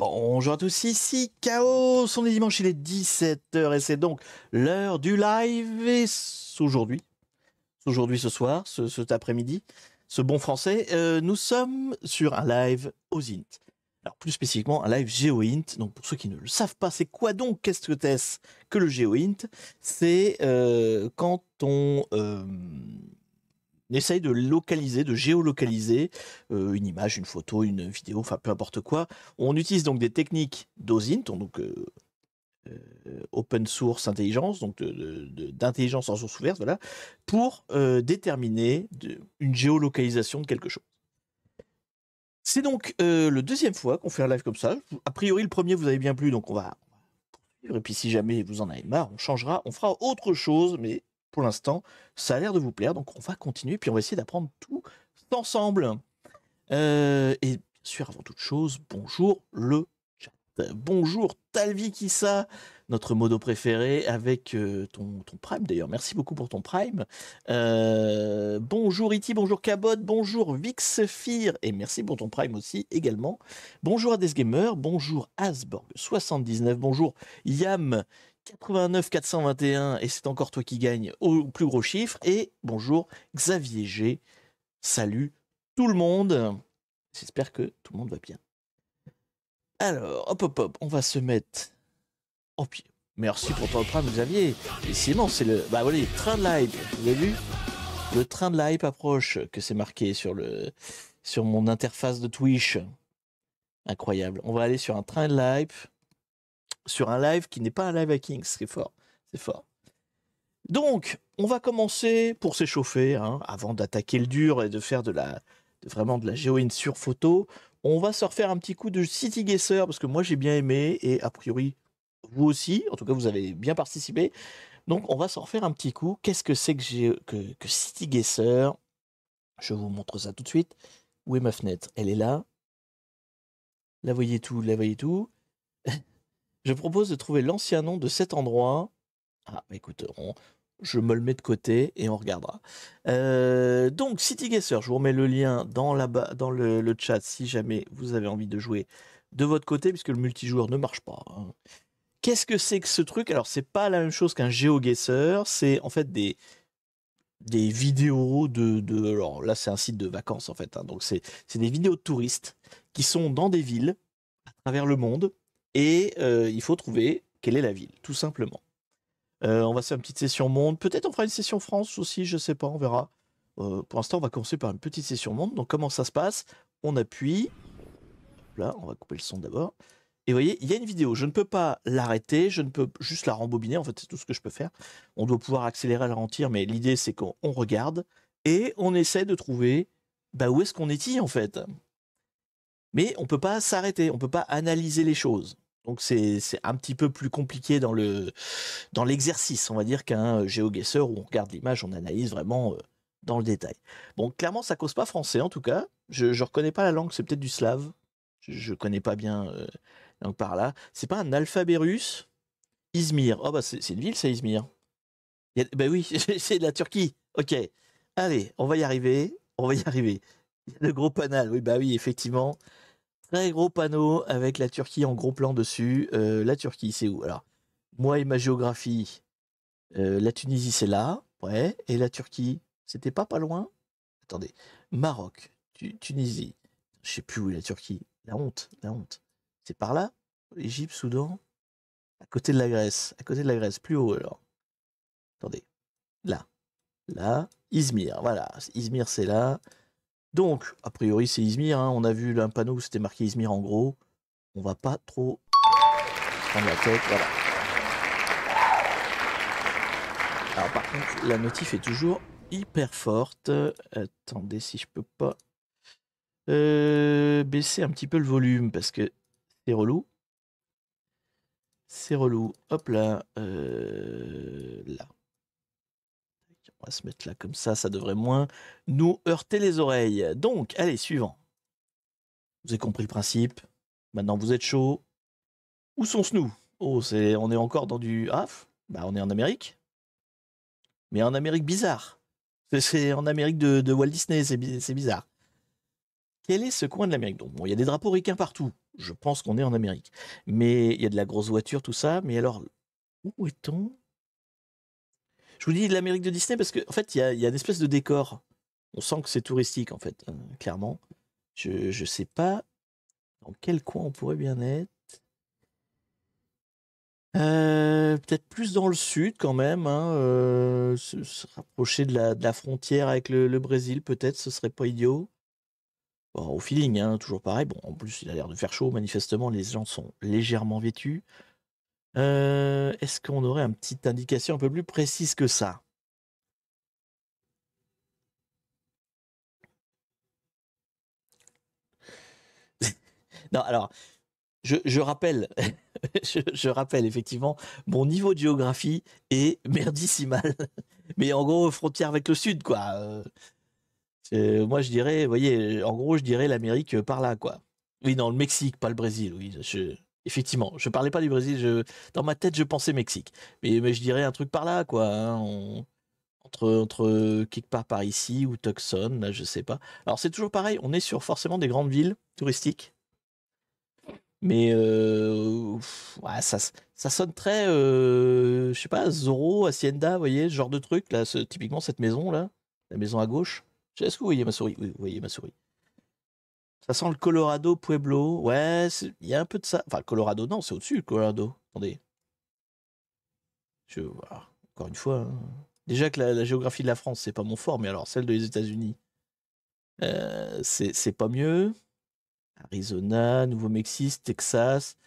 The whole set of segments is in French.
Bonjour à tous, ici Chaos, on est dimanche, il est 17h et c'est donc l'heure du live et aujourd'hui, aujourd'hui ce soir, cet après-midi, ce bon français, euh, nous sommes sur un live aux int. Alors plus spécifiquement un live GeoInt, donc pour ceux qui ne le savent pas, c'est quoi donc, qu'est-ce que c'est que, le GeoInt C'est euh, quand on... Euh, on essaye de localiser, de géolocaliser euh, une image, une photo, une vidéo, enfin peu importe quoi. On utilise donc des techniques d'OSINT, donc euh, euh, open source intelligence, donc d'intelligence en source ouverte, voilà, pour déterminer une géolocalisation de quelque chose. C'est donc la deuxième fois qu'on fait un live comme ça. A priori, le premier vous avez bien plu, donc on va Et puis, si jamais vous en avez marre, on changera, on fera autre chose, mais pour l'instant, ça a l'air de vous plaire, donc on va continuer, puis on va essayer d'apprendre tout ensemble. Euh, et bien sûr, avant toute chose, bonjour le chat. Bonjour Talvi Kissa, notre modo préféré, avec euh, ton, Prime d'ailleurs. Merci beaucoup pour ton Prime. Euh, bonjour Iti, bonjour Cabot, bonjour Vixfir, et merci pour ton Prime aussi également. Bonjour Adesgamer, bonjour Asborg79, bonjour Yam. 89 421 et c'est encore toi qui gagne au plus gros chiffre. Et bonjour Xavier G. Salut tout le monde. J'espère que tout le monde va bien. Alors, hop hop hop, on va se mettre. pied. merci pour ton prime, Xavier. sinon c'est le. Bah train de live, Vous avez vu Le train de live approche que c'est marqué sur le sur mon interface de Twitch. Incroyable. On va aller sur un train de hype sur un live qui n'est pas un live hacking. C'est fort, c'est fort. Donc, on va commencer pour s'échauffer, hein, avant d'attaquer le dur et de faire de la, vraiment de la géoïne sur photo. On va se refaire un petit coup de City Guesser, parce que moi j'ai bien aimé, et a priori, vous aussi, en tout cas vous avez bien participé. Donc on va se refaire un petit coup. Qu'est-ce que c'est que, que, que City Guesser Je vous montre ça tout de suite. Où est ma fenêtre Elle est là. La voyez tout, la voyez tout. Je propose de trouver l'ancien nom de cet endroit. Ah, écoute, je me le mets de côté et on regardera. Euh, donc, City Guesser, je vous remets le lien dans, la, dans le, chat si jamais vous avez envie de jouer de votre côté, puisque le multijoueur ne marche pas. Hein. Qu'est-ce que c'est que ce truc Alors, c'est pas la même chose qu'un GeoGuessr, c'est en fait des, des vidéos de, Alors là, c'est un site de vacances en fait, hein. donc c'est des vidéos de touristes qui sont dans des villes à travers le monde et euh, il faut trouver quelle est la ville, tout simplement. Euh, on va faire une petite session monde. Peut-être on fera une session France aussi, je sais pas, on verra. Euh, pour l'instant, on va commencer par une petite session monde. Donc comment ça se passe On appuie. Là, on va couper le son d'abord. Et vous voyez, il y a une vidéo. Je ne peux pas l'arrêter, je ne peux juste la rembobiner. En fait, c'est tout ce que je peux faire. On doit pouvoir accélérer, à la ralentir, mais l'idée, c'est qu'on regarde et on essaie de trouver bah, où est-ce qu'on est-il, en fait. Mais on ne peut pas s'arrêter, on ne peut pas analyser les choses. Donc c'est un petit peu plus compliqué dans le dans l'exercice, on va dire, qu'un euh, géoguesseur où on regarde l'image, on analyse vraiment euh, dans le détail. Bon, clairement, ça cause pas français en tout cas. Je ne reconnais pas la langue, c'est peut-être du slave. Je, ne connais pas bien euh, par là. C'est pas un alphabet russe. Izmir. Oh bah c'est une ville, ça Izmir. Ben oui, c'est de la Turquie. Ok. Allez, on va y arriver. On va y arriver. Le gros panneau, oui, bah oui, effectivement. Très gros panneau avec la Turquie en gros plan dessus. Euh, la Turquie, c'est où Alors, moi et ma géographie, euh, la Tunisie, c'est là. Ouais. Et la Turquie, c'était pas pas loin Attendez. Maroc, Tunisie. Je sais plus où est la Turquie. La honte, la honte. C'est par là Égypte, Soudan À côté de la Grèce. À côté de la Grèce, plus haut alors. Attendez. Là. Là. Izmir, voilà. Izmir, c'est là. Donc, a priori, c'est Izmir. Hein. On a vu un panneau où c'était marqué Izmir en gros. On va pas trop prendre la tête. Voilà. Alors, par contre, la notif est toujours hyper forte. Attendez si je peux pas euh, baisser un petit peu le volume parce que c'est relou. C'est relou. Hop là. Euh, là. On va se mettre là comme ça, ça devrait moins nous heurter les oreilles. Donc, allez, suivant. Vous avez compris le principe. Maintenant, vous êtes chaud. Où sont nous Oh, c'est, on est encore dans du Ah, Bah, on est en Amérique. Mais en Amérique bizarre. C'est en Amérique de, Walt Disney, c'est, bizarre. Quel est ce coin de l'Amérique Donc, bon, il y a des drapeaux ricains partout. Je pense qu'on est en Amérique. Mais il y a de la grosse voiture, tout ça. Mais alors, où est-on je vous dis l'Amérique de Disney parce qu'en en fait, il y a, une espèce de décor. On sent que c'est touristique, en fait, hein, clairement. Je ne sais pas dans quel coin on pourrait bien être. Euh, peut-être plus dans le sud quand même, hein, euh, se, rapprocher de la, frontière avec le, Brésil, peut-être, ce serait pas idiot. Bon, au feeling, hein, toujours pareil. Bon, en plus, il a l'air de faire chaud, manifestement, les gens sont légèrement vêtus. Euh, est-ce qu'on aurait une petite indication un peu plus précise que ça? Non, alors, je je rappelle je rappelle effectivement mon niveau de géographie est merdissimal, mais en gros, frontière avec le sud quoi, euh, euh, moi je dirais, vous voyez, en gros, je dirais l'Amérique, par là quoi. Oui, non, le Mexique, pas le Brésil, oui, je effectivement, je parlais pas du Brésil. dans ma tête, je pensais Mexique. Mais, je dirais un truc par là, quoi. Hein, entre, entre quelque part par ici ou Tucson, là, je sais pas. Alors, c'est toujours pareil. On est sur forcément des grandes villes touristiques. Mais euh, ça, ça sonne très, euh, je sais pas, Zorro, Hacienda, voyez, ce genre de truc. Là, typiquement, cette maison-là, la maison à gauche. Est-ce que vous voyez ma souris Oui, vous voyez ma souris. Ça sent le Colorado Pueblo. Ouais, il y a un peu de ça. Enfin, Colorado, non, c'est au-dessus, le Colorado. Attendez. Je, vois. Encore une fois. Hein. Déjà que la, géographie de la France, c'est pas mon fort, mais alors celle des États-Unis, euh, c'est pas mieux. Arizona, Nouveau-Mexique, Texas.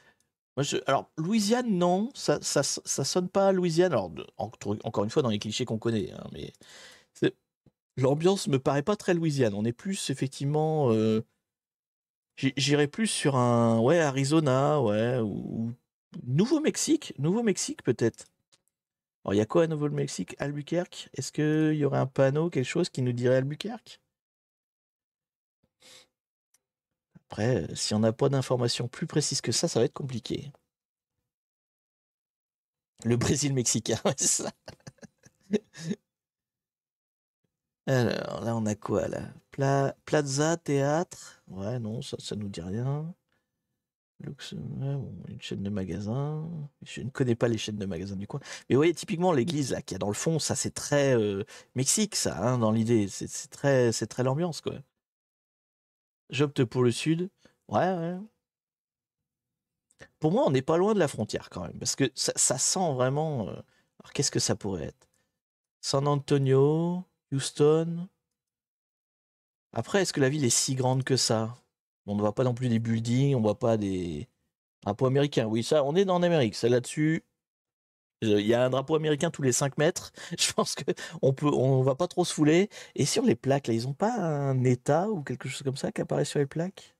alors, Louisiane, non, ça, ça, sonne pas Louisiane. Alors, encore une fois, dans les clichés qu'on connaît, hein, mais l'ambiance me paraît pas très Louisiane. On est plus, effectivement, euh, J'irai plus sur un ouais Arizona, ouais ou, Nouveau-Mexique, Nouveau-Mexique peut-être. Alors il y a quoi à Nouveau-Mexique Albuquerque Est-ce qu'il y aurait un panneau, quelque chose qui nous dirait Albuquerque Après, euh, si on n'a pas d'informations plus précises que ça, ça va être compliqué. Le Brésil mexicain, ouais, ça. Alors là, on a quoi là Plaza Théâtre. Ouais, non, ça, ça nous dit rien. une chaîne de magasins. Je ne connais pas les chaînes de magasins du coin. Mais vous voyez, typiquement, l'église là qu'il a dans le fond, ça c'est très euh, Mexique, ça, hein, dans l'idée. C'est très, c'est très l'ambiance, quoi. J'opte pour le sud. Ouais, ouais. Pour moi, on n'est pas loin de la frontière quand même, parce que ça, ça sent vraiment. Euh, alors, qu'est-ce que ça pourrait être San Antonio, Houston, après, est-ce que la ville est si grande que ça On ne voit pas non plus des buildings, on ne voit pas des drapeaux américains. Oui, ça, on est en Amérique. Ça là-dessus, euh, il y a un drapeau américain tous les 5 mètres. Je pense que on peut, on va pas trop se fouler. Et sur les plaques, là, ils ont pas un état ou quelque chose comme ça qui apparaît sur les plaques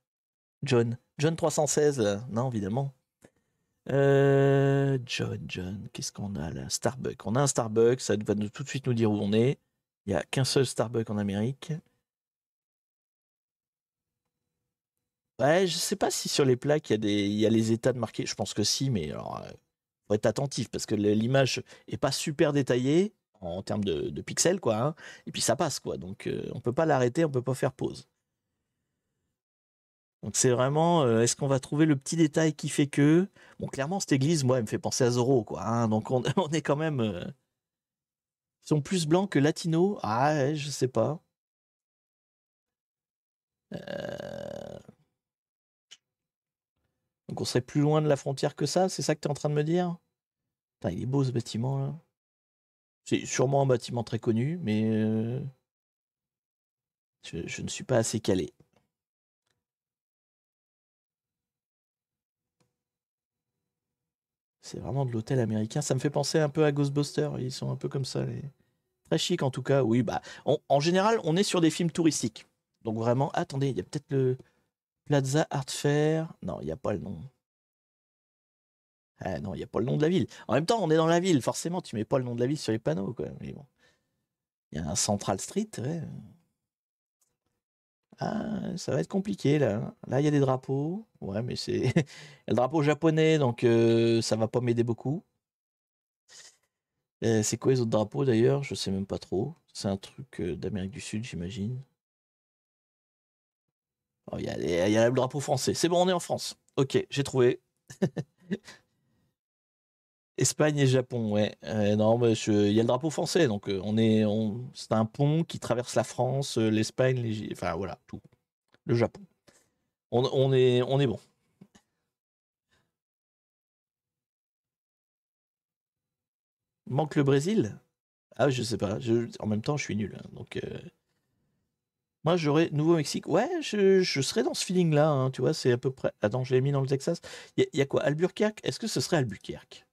John, John 316, là. non évidemment. Euh, John, John, qu'est-ce qu'on a là Starbucks. On a un Starbucks, ça va nous, tout de suite nous dire où on est. Il y a qu'un seul Starbucks en Amérique. Ouais, bah, je sais pas si sur les plaques il y a des, les états de marqué. Je pense que si, mais alors euh, faut être attentif parce que l'image est pas super détaillée en termes de, pixels quoi. Hein. Et puis ça passe quoi, donc on euh, on peut pas l'arrêter, on peut pas faire pause. Donc c'est vraiment, euh, est-ce qu'on va trouver le petit détail qui fait que, bon clairement cette église, moi, elle me fait penser à Zoro quoi. Hein. donc on, est quand même, ils sont plus blancs que latinos. Ah, ouais, je sais pas. Euh... Donc on serait plus loin de la frontière que ça, c'est ça que tu es en train de me dire Putain, il est beau ce bâtiment là. C'est sûrement un bâtiment très connu, mais euh, je, ne suis pas assez calé. C'est vraiment de l'hôtel américain. Ça me fait penser un peu à Ghostbusters. Ils sont un peu comme ça. Les... Très chic en tout cas. Oui, bah, en général, on est sur des films touristiques. Donc vraiment, attendez, il y a peut-être le, Plaza Art Fair. Non, il n'y a pas le nom. Ah non, il n'y a pas le nom de la ville. En même temps, on est dans la ville, forcément, tu mets pas le nom de la ville sur les panneaux, quoi. Mais bon. Il y a un Central Street, Ah, ça va être compliqué là. Là, il y a des drapeaux. Ouais, mais c'est le drapeau japonais, donc euh, ça va pas m'aider beaucoup. Euh, c'est quoi les autres drapeaux d'ailleurs Je sais même pas trop. C'est un truc euh, d'Amérique du Sud, j'imagine. Oh, il y, a le drapeau français. C'est bon, on est en France. Ok, j'ai trouvé. Espagne et Japon, ouais. Euh, non, mais il y a le drapeau français, donc euh, on est, c'est un pont qui traverse la France, euh, l'Espagne, les, enfin voilà, tout. Le Japon. On, est, on est bon. Manque le Brésil Ah, je sais pas. en même temps, je suis nul, hein, donc. Moi, j'aurais Nouveau-Mexique. Ouais, je, serais dans ce feeling-là. Hein, tu vois, c'est à peu près. Attends, je l'ai mis dans le Texas. Il y, a quoi Albuquerque Est-ce que ce serait Albuquerque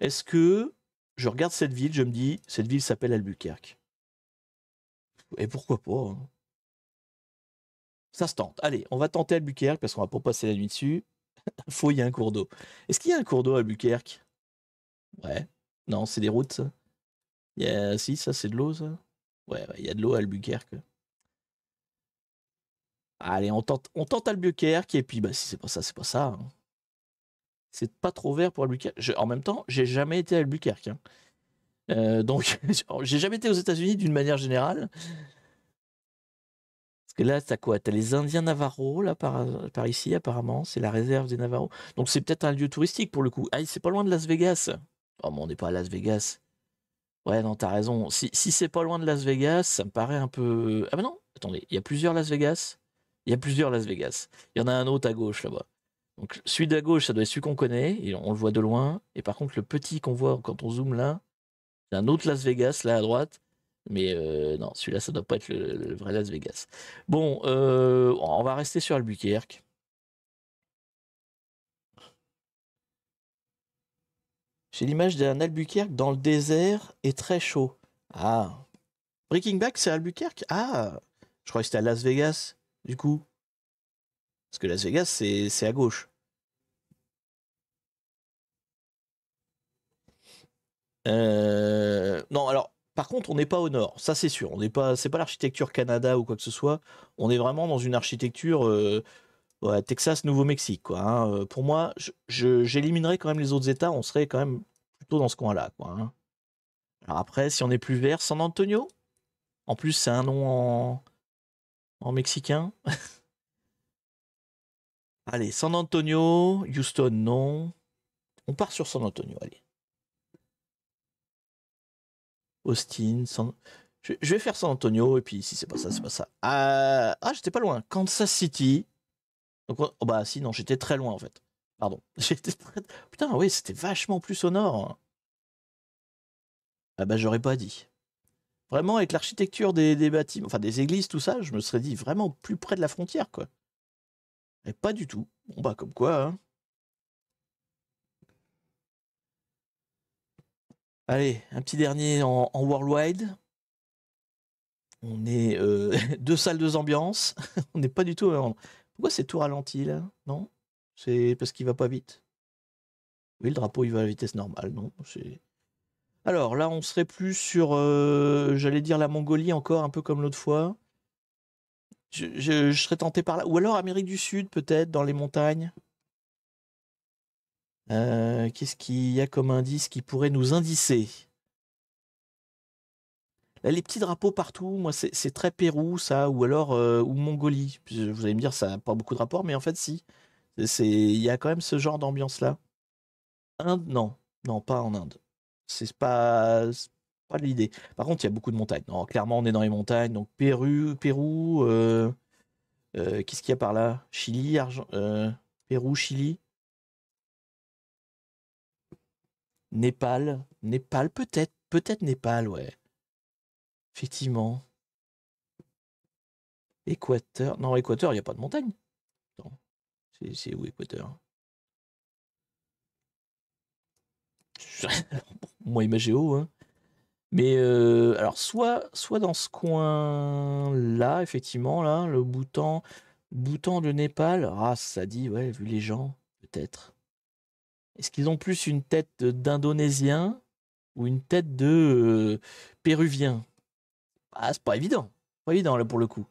Est-ce que je regarde cette ville, je me dis, cette ville s'appelle Albuquerque Et pourquoi pas hein. Ça se tente. Allez, on va tenter Albuquerque parce qu'on va pas passer la nuit dessus. Faut il y a un cours d'eau. Est-ce qu'il y a un cours d'eau à Albuquerque Ouais. Non, c'est des routes, ça. Si, ça, c'est de l'eau, ça. Ouais, il y a de l'eau à Albuquerque. Allez, on tente, on tente Albuquerque et puis bah, si c'est pas ça, c'est pas ça. Hein. C'est pas trop vert pour Albuquerque. en même temps, j'ai jamais été à Albuquerque. Hein. Euh, donc, j'ai jamais été aux États-Unis d'une manière générale. Parce que là, t'as quoi T'as les Indiens Navarro là, par, ici, apparemment. C'est la réserve des Navarro. Donc, c'est peut-être un lieu touristique pour le coup. Ah, c'est pas loin de Las Vegas. Oh, mais on n'est pas à Las Vegas. Ouais, non, t'as raison. Si, c'est pas loin de Las Vegas, ça me paraît un peu. Ah, bah non, attendez, il y a plusieurs Las Vegas. Il y a plusieurs Las Vegas. Il y en a un autre à gauche là-bas. Donc celui d'à gauche, ça doit être celui qu'on connaît, et on le voit de loin. Et par contre, le petit qu'on voit quand on zoome là, c'est un autre Las Vegas là à droite. Mais euh, non, celui-là, ça ne doit pas être le, vrai Las Vegas. Bon, euh, on va rester sur Albuquerque. J'ai l'image d'un Albuquerque dans le désert et très chaud. Ah. Breaking Back, c'est Albuquerque Ah Je crois que c'était à Las Vegas du coup Parce que Las Vegas, c'est à gauche. Euh, non, alors, par contre, on n'est pas au nord, ça c'est sûr. On n'est pas, c'est pas l'architecture Canada ou quoi que ce soit. On est vraiment dans une architecture euh, Texas, Nouveau-Mexique, hein. euh, Pour moi, j'éliminerais quand même les autres États. On serait quand même plutôt dans ce coin-là, hein. Alors après, si on est plus vert, San Antonio. En plus, c'est un nom en en mexicain. allez, San Antonio, Houston, non. On part sur San Antonio, allez. Austin, San... je, vais faire San Antonio, et puis si c'est pas ça, c'est pas ça. Ah, ah j'étais pas loin. Kansas City. oh, bah si, non, j'étais très loin en fait. Pardon. Putain, oui, c'était vachement plus au nord. Ah bah j'aurais pas dit. Vraiment, avec l'architecture des, bâtiments, enfin des églises, tout ça, je me serais dit vraiment plus près de la frontière, quoi. Et pas du tout. Bon, bah, comme quoi, hein. Allez, un petit dernier en, worldwide. On est euh, deux salles, de ambiances. On n'est pas du tout. Euh, pourquoi c'est tout ralenti là Non C'est parce qu'il va pas vite. Oui, le drapeau il va à la vitesse normale, non C'est alors là, on serait plus sur, euh, j'allais dire la Mongolie encore, un peu comme l'autre fois. Je, serais tenté par là. Ou alors Amérique du Sud, peut-être, dans les montagnes. Euh, qu'est-ce qu'il y a comme indice qui pourrait nous indicer Là, les petits drapeaux partout, moi, c'est très Pérou, ça, ou alors euh, ou Mongolie. Vous allez me dire, ça n'a pas beaucoup de rapport, mais en fait, si. Il y a quand même ce genre d'ambiance-là. Inde, non. Non, pas en Inde. C'est pas, pas l'idée. Par contre, il y a beaucoup de montagnes. Non, clairement, on est dans les montagnes. Donc, Pérou, Pérou euh, euh, qu'est-ce qu'il y a par là Chili, Argent, euh, Pérou, Chili. Népal, Népal, peut-être, peut-être Népal, ouais. Effectivement. Équateur, non, Équateur, il n'y a pas de montagne. C'est où Équateur moi Imagéo. Hein. Mais euh, alors, soit, soit dans ce coin-là, effectivement, là, le bouton bouton de Népal, ah, ça dit, ouais, vu les gens, peut-être. Est-ce qu'ils ont plus une tête d'Indonésien ou une tête de euh, Péruvien Ah, c'est pas évident. Pas évident, là, pour le coup.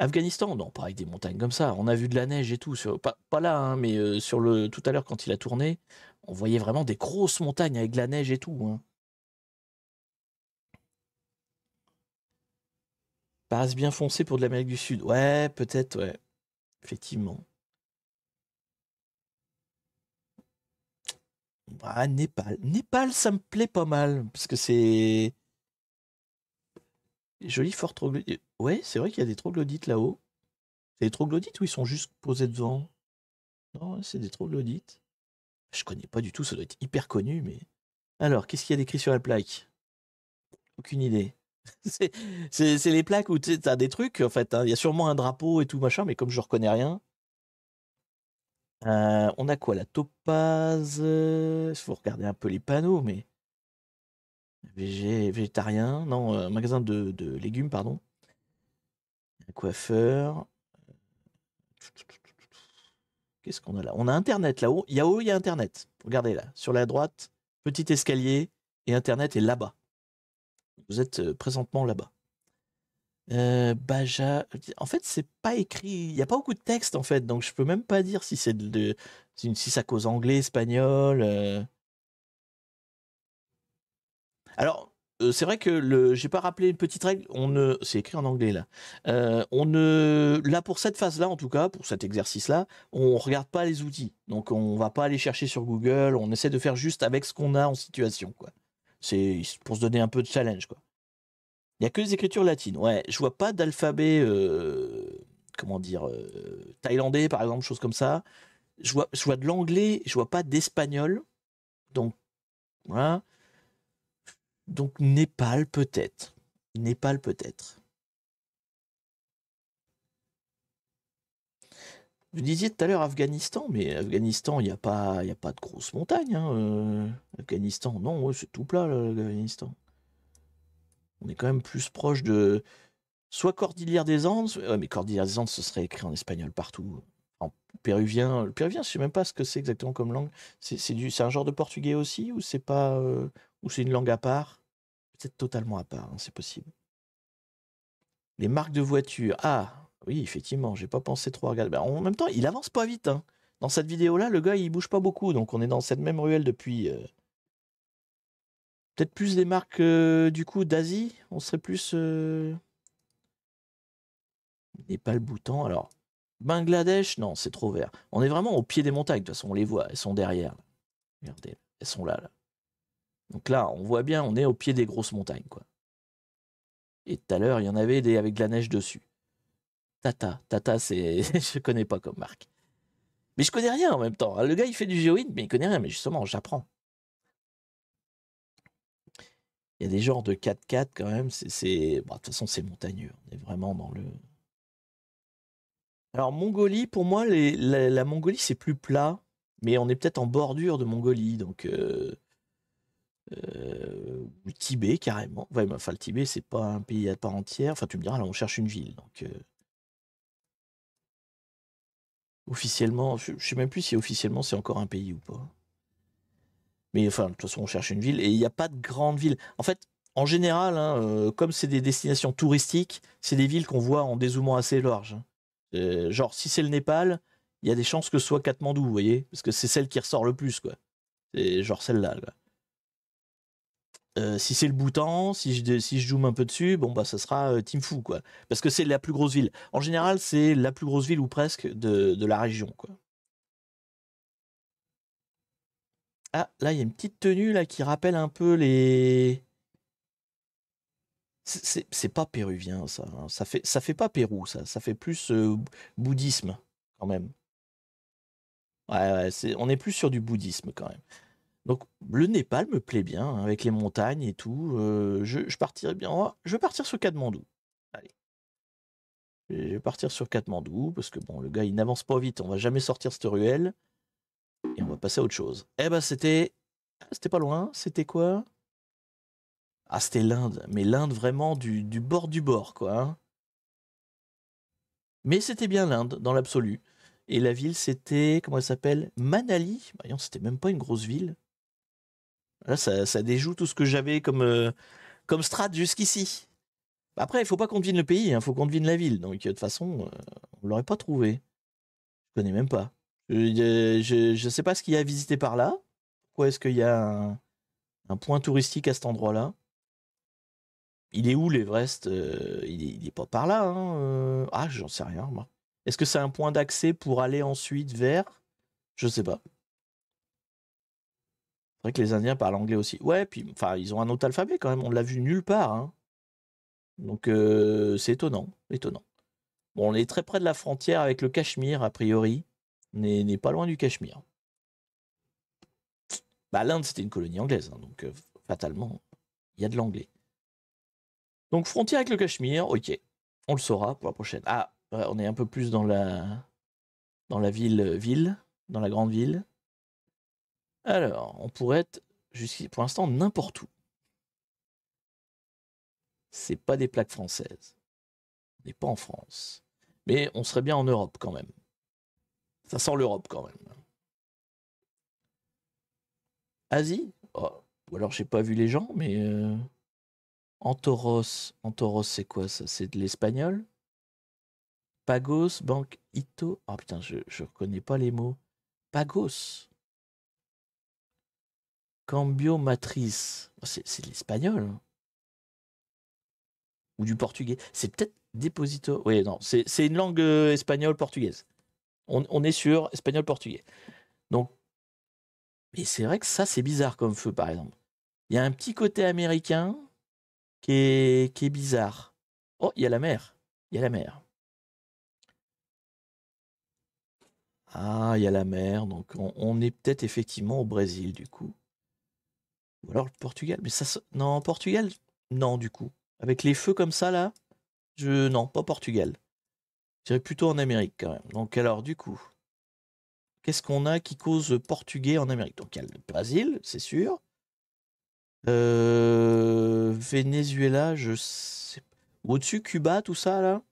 Afghanistan, non, pas avec des montagnes comme ça. On a vu de la neige et tout, pas, pas, là, hein, mais euh, sur le tout à l'heure quand il a tourné, on voyait vraiment des grosses montagnes avec de la neige et tout. Hein. passe bien foncé pour de l'Amérique du Sud. Ouais, peut-être, ouais. Effectivement. Ah, Népal. Népal, ça me plaît pas mal, parce que c'est. Joli fort trop. Ouais, c'est vrai qu'il y a des troglodytes là-haut. C'est des troglodytes ou ils sont juste posés devant Non, c'est des troglodytes. Je connais pas du tout, ça doit être hyper connu, mais. Alors, qu'est-ce qu'il y a d'écrit sur la plaque Aucune idée. c'est les plaques où tu des trucs, en fait. Hein. Il y a sûrement un drapeau et tout machin, mais comme je reconnais rien. Euh, on a quoi La topaze... Il faut regarder un peu les panneaux, mais. VG, végétarien. Non, euh, magasin de légumes, pardon coiffeur. Qu'est-ce qu'on a là On a Internet là-haut. il y a Internet. Regardez là, sur la droite, petit escalier, et Internet est là-bas. Vous êtes euh, présentement là-bas. Euh, Baja, en fait, c'est pas écrit. Il n'y a pas beaucoup de texte en fait, donc je peux même pas dire si c'est de, si ça cause anglais, espagnol. Euh. Alors, euh, c'est vrai que le, j'ai pas rappelé une petite règle. On ne, c'est écrit en anglais là. Euh, on ne, là pour cette phase-là en tout cas, pour cet exercice-là, on regarde pas les outils. Donc on va pas aller chercher sur Google. On essaie de faire juste avec ce qu'on a en situation quoi. C'est pour se donner un peu de challenge quoi. Il n'y a que les écritures latines. Ouais, je vois pas d'alphabet, euh, comment dire, thaïlandais par exemple, chose comme ça. Je vois, je de l'anglais, je vois pas d'espagnol. Donc voilà. Donc Népal peut-être. Népal peut-être. Vous disiez tout à l'heure Afghanistan, mais Afghanistan, il n'y a, pas, a pas de grosses montagnes. Hein, euh. Afghanistan, non, c'est tout plat, l'Afghanistan. On est quand même plus proche de. Soit Cordillère des Andes, mais Cordillère des Andes, ce serait écrit en espagnol partout. En péruvien, le péruvien, je ne sais même pas ce que c'est exactement comme langue. C'est un genre de portugais aussi, ou c'est pas. Euh, ou c'est une langue à part c'est totalement à part, hein, c'est possible. Les marques de voitures. Ah, oui, effectivement, j'ai pas pensé trop à regarder. Bah, en même temps, il avance pas vite. Hein. Dans cette vidéo-là, le gars, il bouge pas beaucoup. Donc, on est dans cette même ruelle depuis. Euh, peut-être plus des marques, euh, du coup, d'Asie. On serait plus. Euh, pas le bouton Alors, Bangladesh, non, c'est trop vert. On est vraiment au pied des montagnes. De toute façon, on les voit. Elles sont derrière. Regardez, elles sont là. là. Donc là, on voit bien, on est au pied des grosses montagnes, quoi. Et tout à l'heure, il y en avait des avec de la neige dessus. Tata, Tata, c'est, je connais pas comme marque. Mais je connais rien en même temps. Hein. Le gars, il fait du géoïde, mais il connaît rien. Mais justement, j'apprends. Il y a des genres de 4x4 quand même. C'est, de toute façon, c'est montagneux. On est vraiment dans le. Alors, Mongolie, pour moi, la... Mongolie, c'est plus plat, mais on est peut-être en bordure de Mongolie. Donc, euh, euh, Tibet carrément. Ouais, enfin, le Tibet, c'est pas un pays à part entière. Enfin, tu me diras, là, on cherche une ville. Donc, euh. officiellement, je, sais même plus si officiellement c'est encore un pays ou pas. Mais enfin, de toute façon, on cherche une ville et il n'y a pas de grande ville. En fait, en général, hein, euh, comme c'est des destinations touristiques, c'est des villes qu'on voit en dézoomant assez large. Hein. genre, si c'est le Népal, il y a des chances que ce soit Katmandou, vous voyez, parce que c'est celle qui ressort le plus, quoi. C'est genre celle-là. Là. Euh, si c'est le Bhoutan, si je, si zoome un peu dessus, bon bah ça sera euh, Timfou. quoi. Parce que c'est la plus grosse ville. En général, c'est la plus grosse ville ou presque de, la région quoi. Ah là, il y a une petite tenue là qui rappelle un peu les. C'est pas péruvien ça. Hein. Ça fait ça fait pas Pérou ça. Ça fait plus euh, bouddhisme quand même. Ouais, ouais on est plus sur du bouddhisme quand même. Donc le Népal me plaît bien, hein, avec les montagnes et tout. Euh, je, partirai bien. Oh, je vais partir sur Katmandou. Allez. Je vais partir sur Katmandou, parce que bon, le gars, il n'avance pas vite. On va jamais sortir cette ruelle. Et on va passer à autre chose. Eh ben, c'était. Ah, c'était pas loin. C'était quoi Ah, c'était l'Inde. Mais l'Inde vraiment du, du, bord du bord, quoi. Hein. Mais c'était bien l'Inde, dans l'absolu. Et la ville, c'était, comment elle s'appelle Manali. Bah, c'était même pas une grosse ville ça, ça, déjoue tout ce que j'avais comme, euh, comme strat jusqu'ici. Après, il faut pas qu'on devine le pays, il hein, faut qu'on devine la ville. Donc, euh, de toute façon, euh, on l'aurait pas trouvé. Je connais même pas. je ne sais pas ce qu'il y a à visiter par là. Pourquoi est-ce qu'il y a un, point touristique à cet endroit-là Il est où l'Everest il, n'est pas par là. Hein, ah, j'en sais rien, moi. Est-ce que c'est un point d'accès pour aller ensuite vers Je sais pas que les Indiens parlent anglais aussi. Ouais, puis enfin, ils ont un autre alphabet quand même. On l'a vu nulle part. Hein. Donc euh, c'est étonnant, étonnant. Bon, on est très près de la frontière avec le Cachemire a priori. On n'est pas loin du Cachemire. Bah, l'Inde c'était une colonie anglaise, hein, donc euh, fatalement il y a de l'anglais. Donc frontière avec le Cachemire, ok, on le saura pour la prochaine. Ah, on est un peu plus dans la dans la ville euh, ville, dans la grande ville. Alors, on pourrait être jusqu'ici pour l'instant n'importe où. C'est pas des plaques françaises. On n'est pas en France. Mais on serait bien en Europe quand même. Ça sent l'Europe quand même. Asie oh. Ou alors j'ai pas vu les gens, mais euh, Antoros, Antoros c'est quoi ça C'est de l'espagnol Pagos, Banque Ito. Ah oh, putain, je, je reconnais pas les mots. Pagos. Matrice. C'est de l'espagnol. Hein. Ou du portugais. C'est peut-être Deposito. Oui, non, c'est une langue euh, espagnole-portugaise. On, on, est sur espagnol-portugais. Donc, mais c'est vrai que ça, c'est bizarre comme feu, par exemple. Il y a un petit côté américain qui est, qui est bizarre. Oh, il y a la mer. Il y a la mer. Ah, il y a la mer. Donc, on est peut-être effectivement au Brésil, du coup. Ou alors le Portugal, mais ça. Non, Portugal, non, du coup. Avec les feux comme ça, là, je. Non, pas Portugal. J'irais plutôt en Amérique, quand même. Donc, alors, du coup, qu'est-ce qu'on a qui cause portugais en Amérique Donc, il y a le Brésil, c'est sûr. Euh, Venezuela, je sais pas. Au-dessus, Cuba, tout ça, là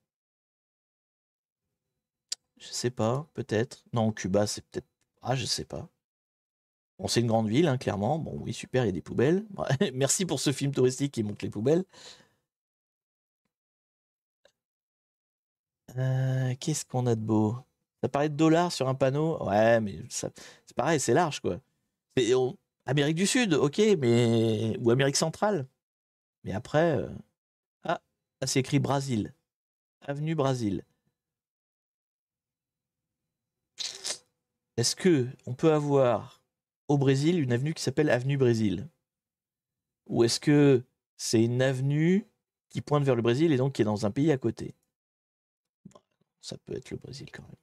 Je sais pas, peut-être. Non, Cuba, c'est peut-être. Ah, je sais pas. Bon, c'est une grande ville, hein, clairement. Bon, oui, super, il y a des poubelles. Merci pour ce film touristique qui montre les poubelles. Euh, qu'est-ce qu'on a de beau Ça paraît de dollars sur un panneau Ouais, mais c'est pareil, c'est large, quoi. Amérique du Sud, ok, mais. Ou Amérique centrale. Mais après. Euh, ah, là, ah, c'est écrit Brésil. Avenue Brésil. Est-ce que on peut avoir au Brésil une avenue qui s'appelle Avenue Brésil Ou est-ce que c'est une avenue qui pointe vers le Brésil et donc qui est dans un pays à côté Ça peut être le Brésil quand même.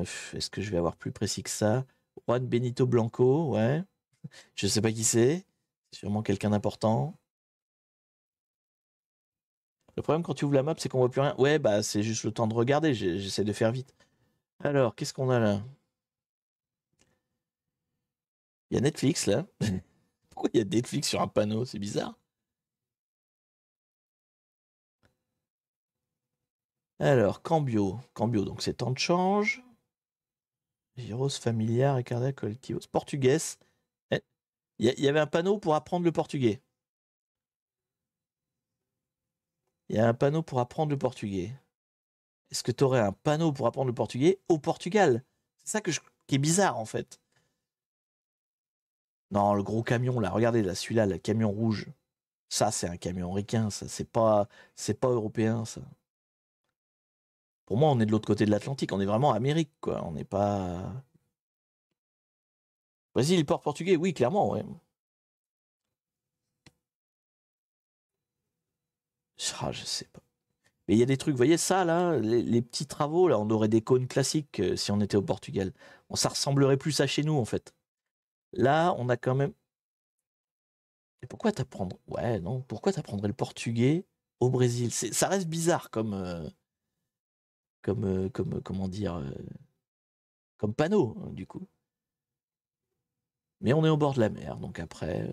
Euh, est-ce que je vais avoir plus précis que ça Juan Benito Blanco, ouais. Je sais pas qui c'est. C'est sûrement quelqu'un d'important. Le problème quand tu ouvres la map, c'est qu'on voit plus rien. Ouais, bah c'est juste le temps de regarder. J'essaie de faire vite. Alors, qu'est-ce qu'on a là Il y a Netflix là. Mmh. Pourquoi il y a Netflix sur un panneau C'est bizarre. Alors, Cambio. Cambio, donc c'est temps de change. Giros familiar, Ricardo, Colectivos. Portuguese. Eh, il y avait un panneau pour apprendre le portugais. Il y a un panneau pour apprendre le portugais est-ce que tu aurais un panneau pour apprendre le portugais au Portugal C'est ça que qui est bizarre en fait. Non, le gros camion là, regardez là, celui-là, le camion rouge. Ça, c'est un camion ricain, ça, c'est pas, c'est pas européen, ça. Pour moi, on est de l'autre côté de l'Atlantique, on est vraiment Amérique, quoi. On n'est pas. Vas-y, le ports portugais, oui, clairement, oui. Ah, je sais pas. Mais il y a des trucs, vous voyez ça là, les, petits travaux, là, on aurait des cônes classiques euh, si on était au Portugal. On ça ressemblerait plus à chez nous en fait. Là, on a quand même. Et pourquoi t'apprendre Ouais, non, pourquoi t'apprendrais le portugais au Brésil Ça reste bizarre comme. Euh, comme, euh, comme comment dire. comme panneau, hein, du coup. Mais on est au bord de la mer, donc après.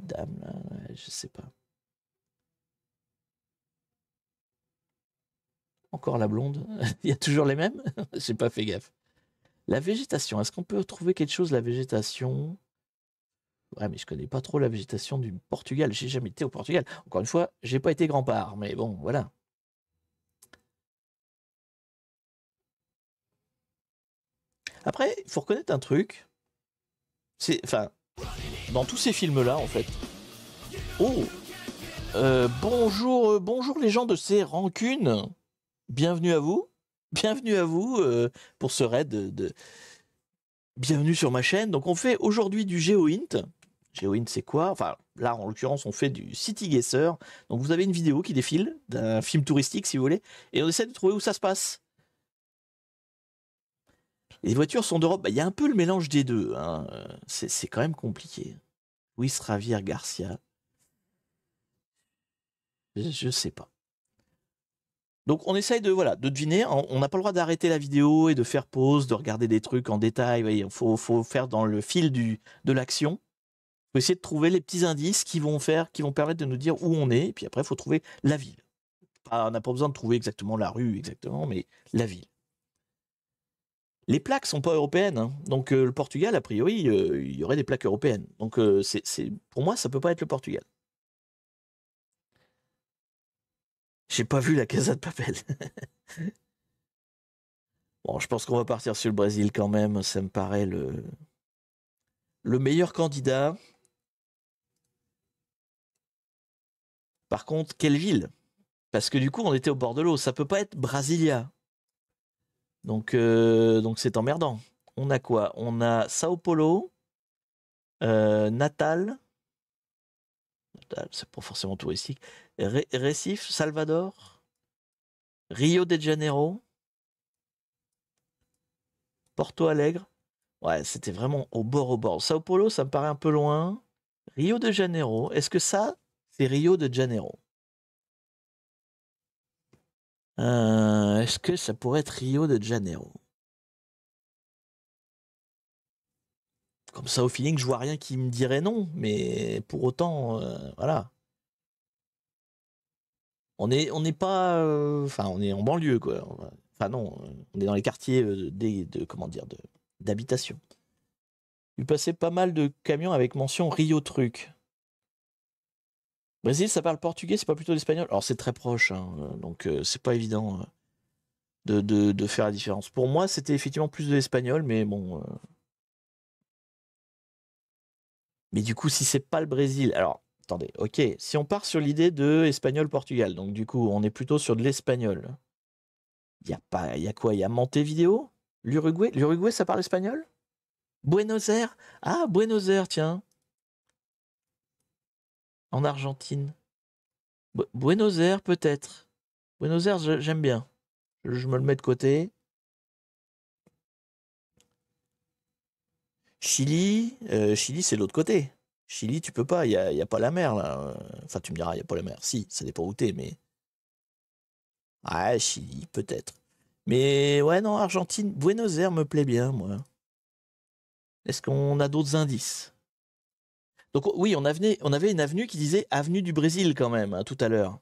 dame Je sais pas. Encore la blonde Il y a toujours les mêmes J'ai pas fait gaffe. La végétation, est-ce qu'on peut trouver quelque chose la végétation Ouais, mais je connais pas trop la végétation du Portugal. J'ai jamais été au Portugal. Encore une fois, j'ai pas été grand part. mais bon, voilà. Après, il faut reconnaître un truc. C'est, enfin, dans tous ces films-là, en fait. Oh euh, Bonjour, euh, bonjour les gens de ces rancunes. Bienvenue à vous. Bienvenue à vous euh, pour ce raid de, Bienvenue sur ma chaîne. Donc on fait aujourd'hui du GeoInt. GeoInt c'est quoi Enfin là en l'occurrence on fait du City Guesser. Donc vous avez une vidéo qui défile d'un film touristique si vous voulez et on essaie de trouver où ça se passe les voitures sont d'Europe. Bah, il y a un peu le mélange des deux. Hein. C'est quand même compliqué. Luis Javier Garcia. Je ne sais pas. Donc on essaye de voilà de deviner. On n'a pas le droit d'arrêter la vidéo et de faire pause, de regarder des trucs en détail. Il faut, faire dans le fil du, de l'action. Il faut essayer de trouver les petits indices qui vont faire, qui vont permettre de nous dire où on est. Et puis après, il faut trouver la ville. Ah, on n'a pas besoin de trouver exactement la rue, exactement, mais la ville. Les plaques sont pas européennes, hein. donc euh, le Portugal, a priori, euh, il y aurait des plaques européennes. Donc euh, c'est, pour moi, ça ne peut pas être le Portugal. J'ai pas vu la Casa de Papel. bon, je pense qu'on va partir sur le Brésil quand même. Ça me paraît le, le meilleur candidat. Par contre, quelle ville Parce que du coup, on était au bord de l'eau. Ça peut pas être Brasilia. Donc, euh, donc c'est emmerdant. On a quoi On a Sao Paulo, euh, Natal, c'est pas forcément touristique, Recife, Salvador, Rio de Janeiro, Porto Alegre. Ouais, c'était vraiment au bord au bord. Sao Paulo, ça me paraît un peu loin. Rio de Janeiro, est-ce que ça, c'est Rio de Janeiro euh, est-ce que ça pourrait être Rio de Janeiro Comme ça, au feeling, je vois rien qui me dirait non, mais pour autant, euh, voilà. On est, on n'est pas, euh, enfin, on est en banlieue, quoi. Enfin non, on est dans les quartiers des, de comment dire, d'habitation. Il passait pas mal de camions avec mention Rio truc. Brésil, ça parle portugais, c'est pas plutôt l'espagnol Alors c'est très proche, hein, euh, donc euh, c'est pas évident euh, de, faire la différence. Pour moi, c'était effectivement plus de l'espagnol, mais bon. Mais du coup, si c'est pas le Brésil, alors attendez, ok, si on part sur l'idée de espagnol-portugal, donc du coup, on est plutôt sur de l'espagnol. Il y a pas, y a quoi Il y a Montevideo, l'Uruguay, l'Uruguay, ça parle espagnol Buenos Aires Ah, Buenos Aires, tiens en Argentine. Buenos Aires peut-être. Buenos Aires, j'aime bien. Je me le mets de côté. Chili, euh, Chili c'est l'autre côté. Chili, tu peux pas, il n'y a, y a, pas la mer là. Enfin, tu me diras, il n'y a pas la mer. Si, ça dépend où t'es, mais. Ah, Chili, peut-être. Mais ouais, non, Argentine, Buenos Aires me plaît bien, moi. Est-ce qu'on a d'autres indices donc oh, oui, on avait, une avenue qui disait avenue du Brésil quand même, hein, tout à l'heure.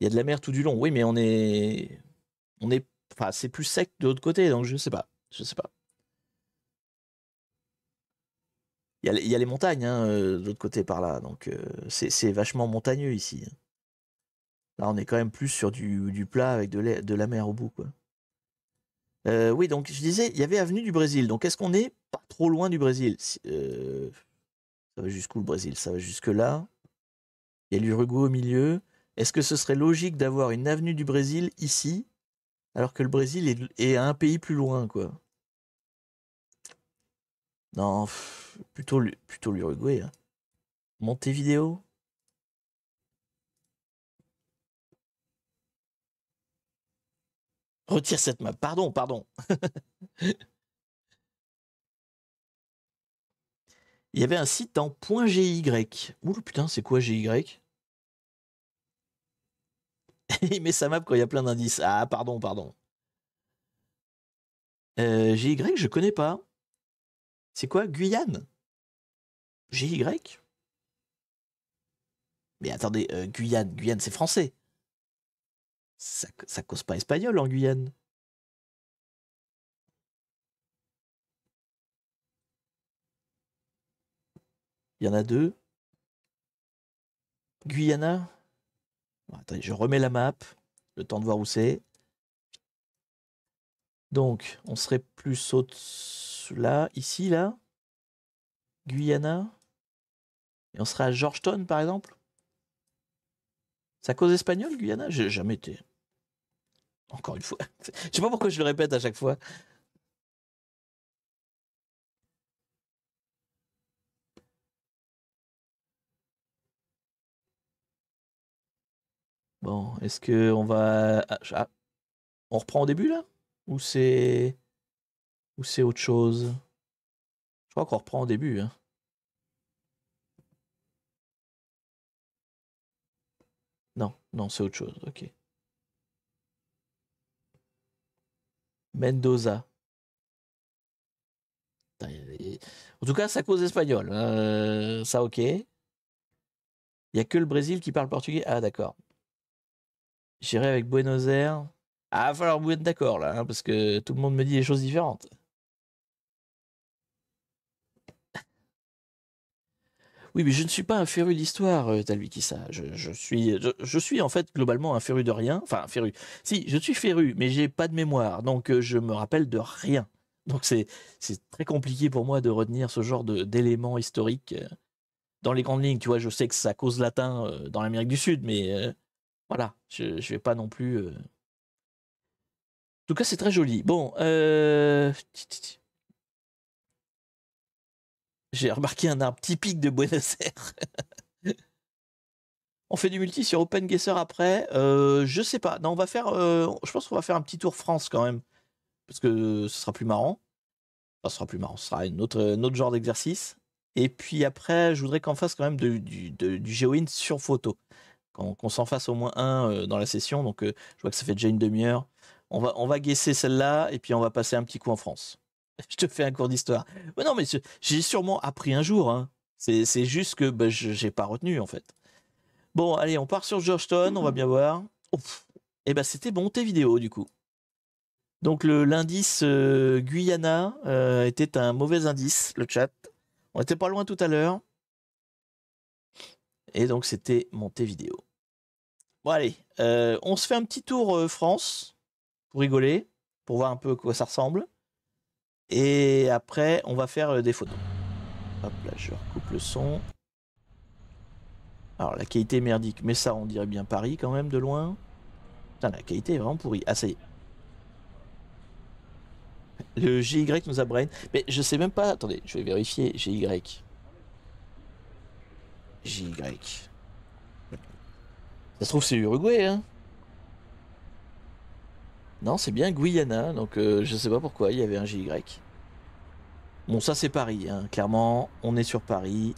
Il y a de la mer tout du long, oui, mais on est... On est... Enfin, c'est plus sec de l'autre côté, donc je ne sais pas. Je sais pas. Il y, a, les montagnes hein, euh, de l'autre côté par là, donc euh, c'est vachement montagneux ici. Hein. Là, on est quand même plus sur du, du plat avec de, de la mer au bout, quoi. Euh, oui, donc je disais, il y avait Avenue du Brésil. Donc est-ce qu'on est pas trop loin du Brésil euh, Ça va jusqu'où le Brésil Ça va jusque-là. Il y a l'Uruguay au milieu. Est-ce que ce serait logique d'avoir une Avenue du Brésil ici, alors que le Brésil est, à un pays plus loin, quoi Non, plutôt, plutôt l'Uruguay. Hein. vidéo Retire cette map. Pardon, pardon. Il y avait un site en .gy. Ouh putain, c'est quoi .gy Il met sa map quand il y a plein d'indices. Ah, pardon, pardon. Euh, GY, je connais pas. C'est quoi Guyane GY Mais attendez, euh, Guyane, Guyane, c'est français ça, cause pas espagnol en Guyane. Il y en a deux. Guyana. je remets la map. Le temps de voir où c'est. Donc, on serait plus au là, ici, là. Guyana. Et on serait à Georgetown, par exemple. Ça cause espagnol, Guyana J'ai jamais été. Encore une fois. je sais pas pourquoi je le répète à chaque fois. Bon, est-ce que on va ah, ah, on reprend au début là ou c'est ou c'est autre chose Je crois qu'on reprend au début. Hein. Non, non, c'est autre chose. Ok. Mendoza. En tout cas, ça cause espagnol. Hein, euh, ça, ok. Il n'y a que le Brésil qui parle portugais. Ah, d'accord. J'irai avec Buenos Aires. Ah, va falloir vous être d'accord là, hein, parce que tout le monde me dit des choses différentes. Oui, mais je ne suis pas un féru d'histoire, euh, t'as ça. Je, je, suis, je, suis en fait globalement un féru de rien. Enfin, un féru. Si, je suis féru, mais j'ai pas de mémoire, donc euh, je me rappelle de rien. Donc c'est très compliqué pour moi de retenir ce genre d'éléments historiques euh, dans les grandes lignes. Tu vois, je sais que ça cause latin dans l'Amérique du Sud, mais voilà, je ne vais pas non plus. En tout cas, c'est très joli. Bon, euh... J'ai remarqué un arbre typique de Buenos Aires. on fait du multi sur Guesser après. Euh, je sais pas. Non, on va faire. Euh, je pense qu'on va faire un petit tour France quand même, parce que ce sera plus marrant. ce sera plus marrant. sera un autre genre d'exercice. Et puis après, je voudrais qu'on fasse quand même du, de, sur photo. Qu'on s'en fasse au moins un euh, dans la session. Donc, je vois que ça fait déjà une demi-heure. On va, on va guesser celle-là et puis on va passer un petit coup en France. je te fais un cours d'histoire. non, mais j'ai sûrement appris un jour. Hein. C'est juste que bah, je j'ai pas retenu, en fait. Bon, allez, on part sur Georgetown, on va bien voir. Oh, Et eh ben, c'était bon, vidéo du coup. Donc, l'indice euh, Guyana euh, était un mauvais indice, le chat. On était pas loin tout à l'heure. Et donc, c'était vidéo Bon, allez, euh, on se fait un petit tour France, pour rigoler, pour voir un peu à quoi ça ressemble. Et après, on va faire euh, des photos. Hop là, je recoupe le son. Alors, la qualité est merdique, mais ça, on dirait bien Paris quand même, de loin. Putain, la qualité est vraiment pourrie. Ah, ça y est. Le GY nous a brain. Mais je sais même pas. Attendez, je vais vérifier. GY. GY. Ça se trouve, c'est Uruguay, hein non, c'est bien Guyana, donc euh, je sais pas pourquoi, il y avait un JY. Bon, ça c'est Paris, hein. clairement, on est sur Paris.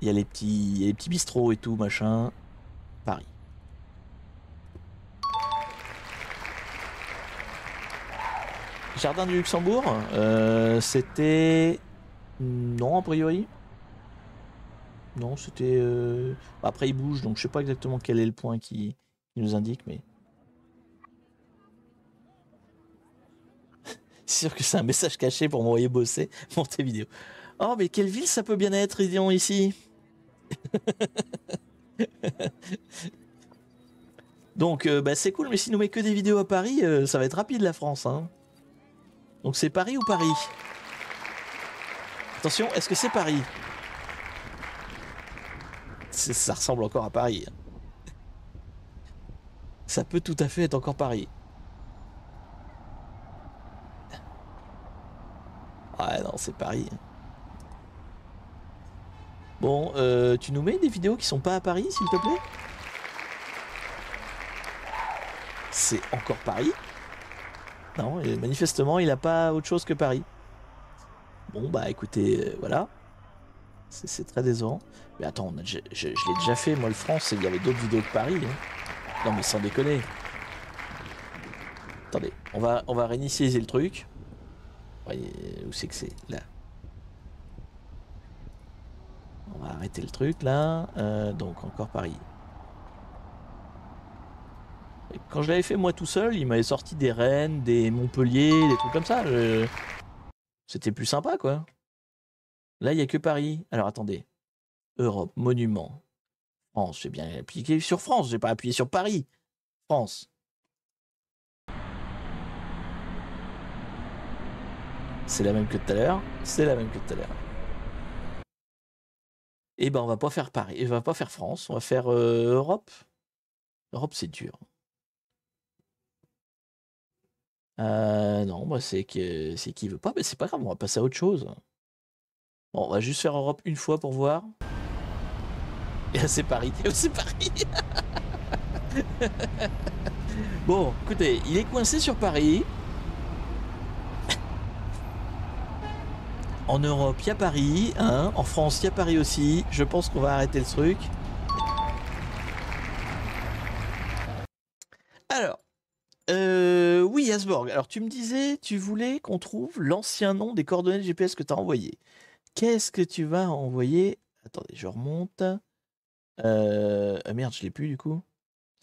Il y a les petits, les petits bistrots et tout, machin. Paris. Jardin du Luxembourg, euh, c'était... Non, a priori. Non, c'était... Euh, après, il bouge, donc je sais pas exactement quel est le point qui nous indique, mais... C'est sûr que c'est un message caché pour m'envoyer bosser vidéo. Oh, mais quelle ville ça peut bien être, disons, ici Donc, euh, bah, c'est cool, mais si nous met que des vidéos à Paris, euh, ça va être rapide la France. Hein. Donc, c'est Paris ou Paris Attention, est-ce que c'est Paris Ça ressemble encore à Paris. Hein. Ça peut tout à fait être encore Paris. Ouais, ah non, c'est Paris. Hein. Bon, euh, tu nous mets des vidéos qui sont pas à Paris, s'il te plaît C'est encore Paris Non, manifestement, il n'a pas autre chose que Paris. Bon, bah écoutez, euh, voilà. C'est très décevant. Mais attends, je, l'ai déjà fait, moi, le France, il y avait d'autres vidéos de Paris. Hein. Non, mais sans déconner. Attendez, on va, on va réinitialiser le truc où c'est que c'est Là. On va arrêter le truc là. Euh, donc encore Paris. quand je l'avais fait moi tout seul, il m'avait sorti des Rennes, des Montpellier, des trucs comme ça. C'était plus sympa quoi. Là, il n'y a que Paris. Alors attendez. Europe, monument. France, j'ai bien appliqué sur France, j'ai pas appuyé sur Paris. France. C'est la même que tout à l'heure. C'est la même que tout à l'heure. Eh ben, on va pas faire Paris. On va pas faire France. On va faire euh, Europe. Europe, c'est dur. Euh, non, moi c'est que c'est qui veut pas, mais c'est pas grave, on va passer à autre chose. Bon, on va juste faire Europe une fois pour voir. Et c'est Paris, c'est Paris. bon, écoutez, il est coincé sur Paris. En Europe, il y a Paris. Hein en France, il y a Paris aussi. Je pense qu'on va arrêter le truc. Alors, euh, oui, Asborg. Alors, tu me disais, tu voulais qu'on trouve l'ancien nom des coordonnées GPS que tu as envoyées. Qu'est-ce que tu vas envoyer Attendez, je remonte. Euh, ah merde, je l'ai plus du coup.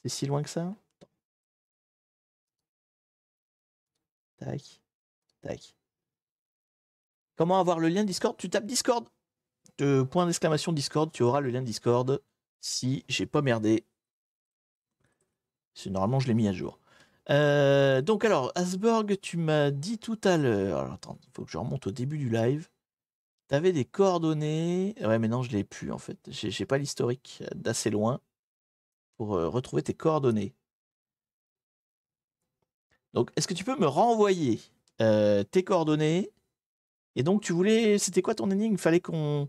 C'est si loin que ça Tac. Tac. Comment avoir le lien Discord Tu tapes Discord. point d'exclamation Discord, tu auras le lien Discord si j'ai pas merdé. Normalement, je l'ai mis à jour. Euh, donc alors, Asborg, tu m'as dit tout à l'heure. Alors attends, il faut que je remonte au début du live. T'avais des coordonnées. Ouais, mais non, je l'ai plus en fait. J'ai pas l'historique d'assez loin pour euh, retrouver tes coordonnées. Donc, est-ce que tu peux me renvoyer euh, tes coordonnées et donc, tu voulais. C'était quoi ton énigme Il fallait qu'on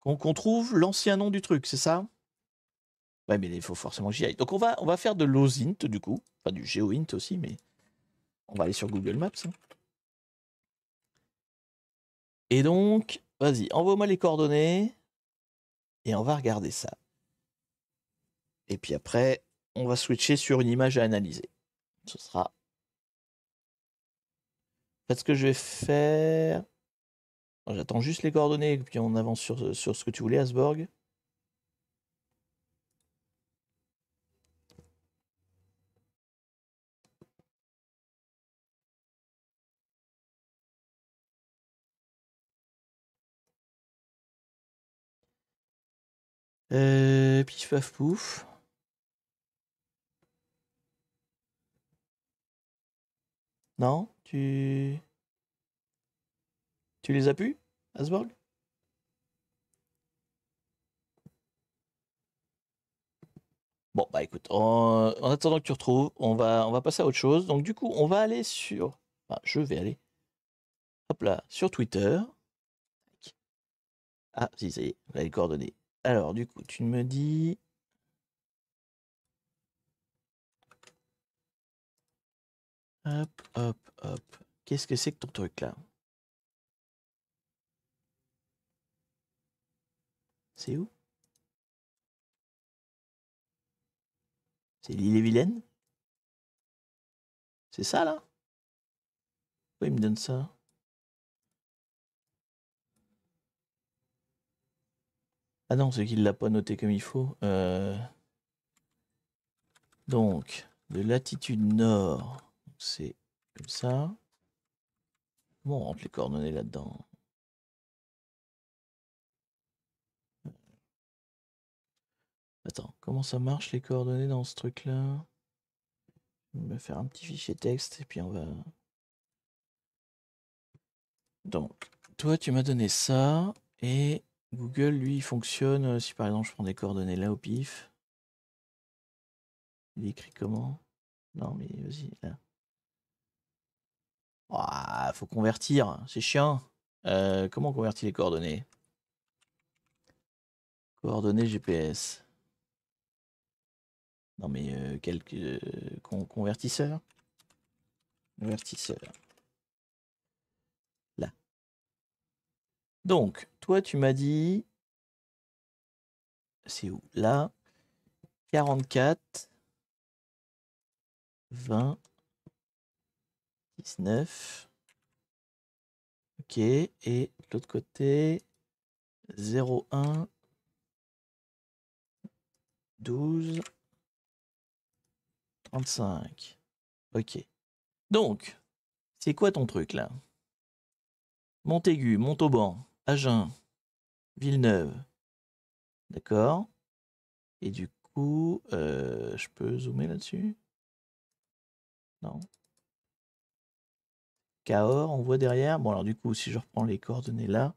qu'on trouve l'ancien nom du truc, c'est ça Ouais, mais il faut forcément que j'y aille. Donc, on va, on va faire de l'OSINT, du coup. Enfin, du GeoInt aussi, mais on va aller sur Google Maps. Hein. Et donc, vas-y, envoie-moi les coordonnées et on va regarder ça. Et puis après, on va switcher sur une image à analyser. Ce sera. Parce ce que je vais faire. Oh, j'attends juste les coordonnées et puis on avance sur, sur ce que tu voulais, Asborg. Euh, pif paf pouf. Non, tu... Tu les as pu, Asborg Bon, bah écoute, en, attendant que tu retrouves, on va, on va passer à autre chose. Donc du coup, on va aller sur... je vais aller. Hop là, sur Twitter. Ah, si, ça y est, les coordonnées. Alors, du coup, tu me dis... Hop, hop, hop. Qu'est-ce que c'est que ton truc là C'est où C'est l'île et vilaine C'est ça là Pourquoi il me donne ça Ah non, ce qu'il l'a pas noté comme il faut. Euh. Donc, de latitude nord, c'est comme ça. Bon, on rentre les coordonnées là-dedans. Attends, comment ça marche les coordonnées dans ce truc-là On va faire un petit fichier texte et puis on va... Donc, toi, tu m'as donné ça et Google, lui, il fonctionne euh, si par exemple je prends des coordonnées là au pif. Il écrit comment Non, mais vas-y, là. il faut convertir, c'est chiant. Euh, comment on convertit les coordonnées Coordonnées GPS. Non mais euh, quelques euh, con convertisseurs. Convertisseurs. Là. Donc, toi tu m'as dit. C'est où Là. 44. 20. 19. Ok. Et de l'autre côté. 01. 12. 35. Ok. Donc, c'est quoi ton truc là Montaigu, Montauban, Agen, Villeneuve. D'accord Et du coup, euh, je peux zoomer là-dessus Non. Cahors, on voit derrière. Bon, alors du coup, si je reprends les coordonnées là,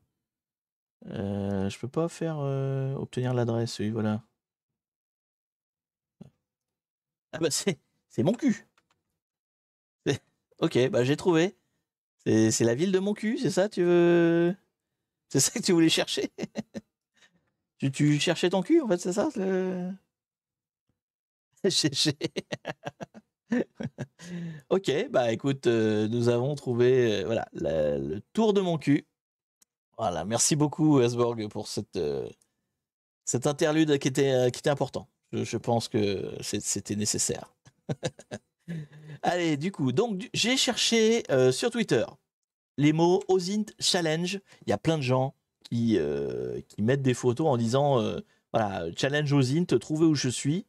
euh, je peux pas faire euh, obtenir l'adresse, oui, voilà. Ah bah c'est, mon cul. Ok, bah j'ai trouvé. C'est, la ville de mon cul, c'est ça tu veux C'est ça que tu voulais chercher tu, cherchais ton cul en fait, c'est ça le... ok, bah écoute, euh, nous avons trouvé euh, voilà le tour de mon cul. Voilà, merci beaucoup Asborg pour cette euh, cet interlude qui était qui était important. Je, pense que c'était nécessaire. Allez, du coup, donc j'ai cherché euh, sur Twitter les mots OSINT challenge. Il y a plein de gens qui, euh, qui mettent des photos en disant euh, voilà, challenge OSINT, trouvez où je suis.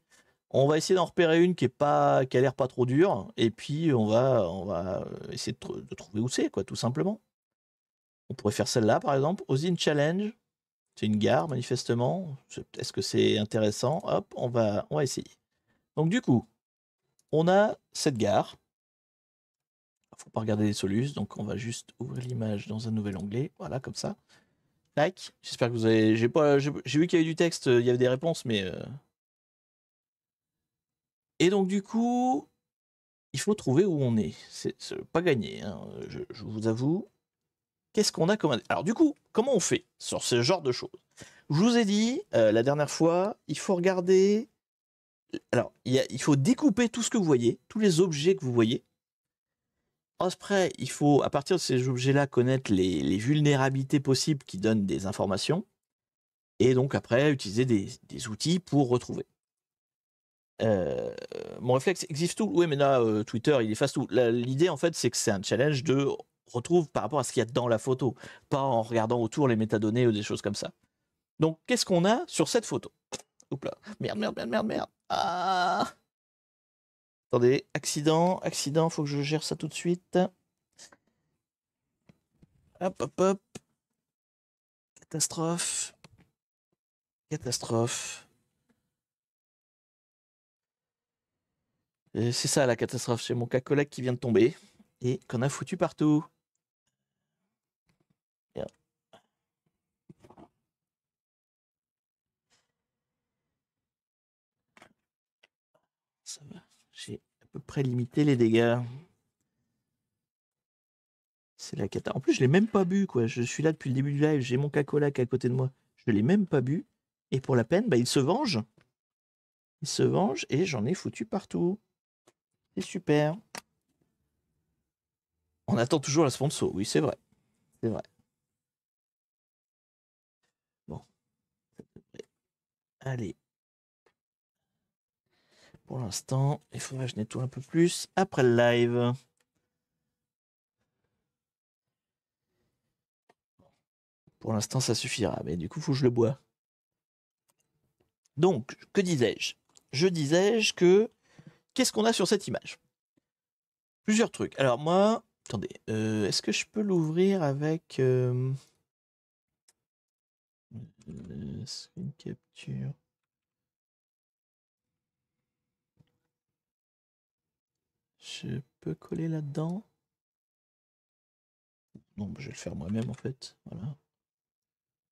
On va essayer d'en repérer une qui est pas qui a l'air pas trop dure et puis on va on va essayer de, trouver où c'est quoi tout simplement. On pourrait faire celle-là par exemple, OSINT challenge. C'est une gare, manifestement. Est-ce que c'est intéressant Hop, on va, on va essayer. Donc, du coup, on a cette gare. Il faut pas regarder les solus, donc on va juste ouvrir l'image dans un nouvel onglet. Voilà, comme ça. Like. J'espère que vous avez. J'ai vu qu'il y avait du texte, euh, il y avait des réponses, mais. Euh. Et donc, du coup, il faut trouver où on est. C'est pas gagné, hein, je vous avoue qu'est-ce qu'on a comme... Alors du coup, comment on fait sur ce genre de choses Je vous ai dit euh, la dernière fois, il faut regarder... Alors, il, il faut découper tout ce que vous voyez, tous les objets que vous voyez. Après, il faut, à partir de ces objets-là, connaître les, vulnérabilités possibles qui donnent des informations. Et donc, après, utiliser des, outils pour retrouver. Euh, mon réflexe existe tout. Oui, mais là, euh, Twitter, il efface tout. L'idée, en fait, c'est que c'est un challenge de retrouve par rapport à ce qu'il y a dans la photo, pas en regardant autour les métadonnées ou des choses comme ça. Donc, qu'est-ce qu'on a sur cette photo Oups là, merde, merde, merde, merde, merde. Ah Attendez, accident, accident, faut que je gère ça tout de suite. Hop, hop, hop. Catastrophe. Catastrophe. Euh, c'est ça la catastrophe, c'est mon cas collègue qui vient de tomber et qu'on a foutu partout. peu près limiter les dégâts. C'est la cata. En plus, je l'ai même pas bu, quoi. Je suis là depuis le début du live, j'ai mon cacolac à côté de moi. Je l'ai même pas bu. Et pour la peine, bah, il se venge. Il se venge et j'en ai foutu partout. C'est super. On attend toujours la sponsor, oui, c'est vrai. C'est vrai. Bon. Allez. Pour l'instant, il faudra que je nettoie un peu plus après le live. Pour l'instant, ça suffira, mais du coup, faut que je le bois. Donc, que disais-je Je, je disais que qu'est-ce qu'on a sur cette image Plusieurs trucs. Alors moi, attendez, euh, est-ce que je peux l'ouvrir avec une euh, euh, capture Je peux coller là-dedans. Non, bah, je vais le faire moi-même en fait. Voilà.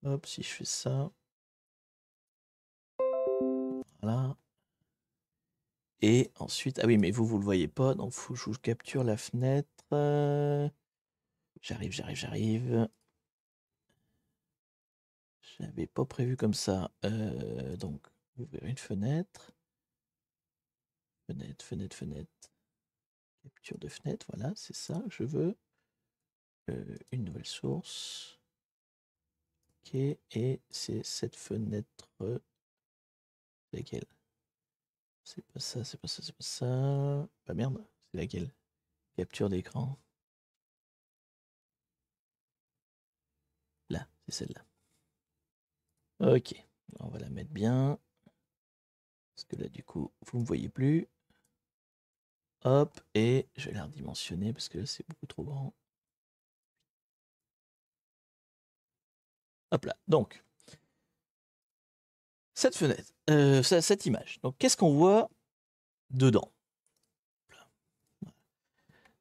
Hop, si je fais ça. Voilà. Et ensuite, ah oui, mais vous, vous le voyez pas, donc faut que je vous capture la fenêtre. Euh, j'arrive, j'arrive, j'arrive. Je n'avais pas prévu comme ça. Euh, donc, ouvrir une fenêtre. Fenêtre, fenêtre, fenêtre. Capture de fenêtre, voilà, c'est ça. Je veux euh, une nouvelle source. Ok, et c'est cette fenêtre. Laquelle C'est pas ça, c'est pas ça, c'est pas ça. Pas bah, merde, c'est laquelle Capture d'écran. Là, c'est celle-là. Ok, on va la mettre bien. Parce que là, du coup, vous ne me voyez plus. Hop, et je vais la redimensionner parce que c'est beaucoup trop grand. Hop là, donc. Cette fenêtre, euh, cette image. Donc, qu'est-ce qu'on voit dedans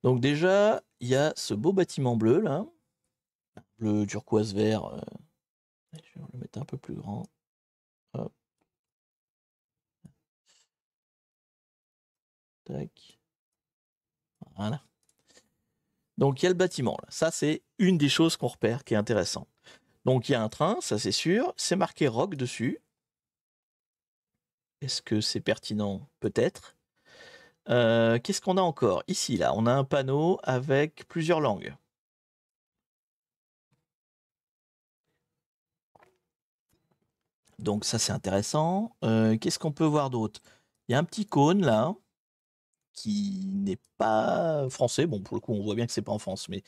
Donc, déjà, il y a ce beau bâtiment bleu là. Bleu turquoise vert. Euh, je vais le mettre un peu plus grand. Hop. Tac. Donc il y a le bâtiment. Ça, c'est une des choses qu'on repère qui est intéressant. Donc il y a un train, ça c'est sûr. C'est marqué rock dessus. Est-ce que c'est pertinent Peut-être. Euh, qu'est-ce qu'on a encore Ici, là, on a un panneau avec plusieurs langues. Donc ça c'est intéressant. Euh, qu'est-ce qu'on peut voir d'autre Il y a un petit cône là qui n'est pas français. Bon, pour le coup, on voit bien que c'est pas en France, mais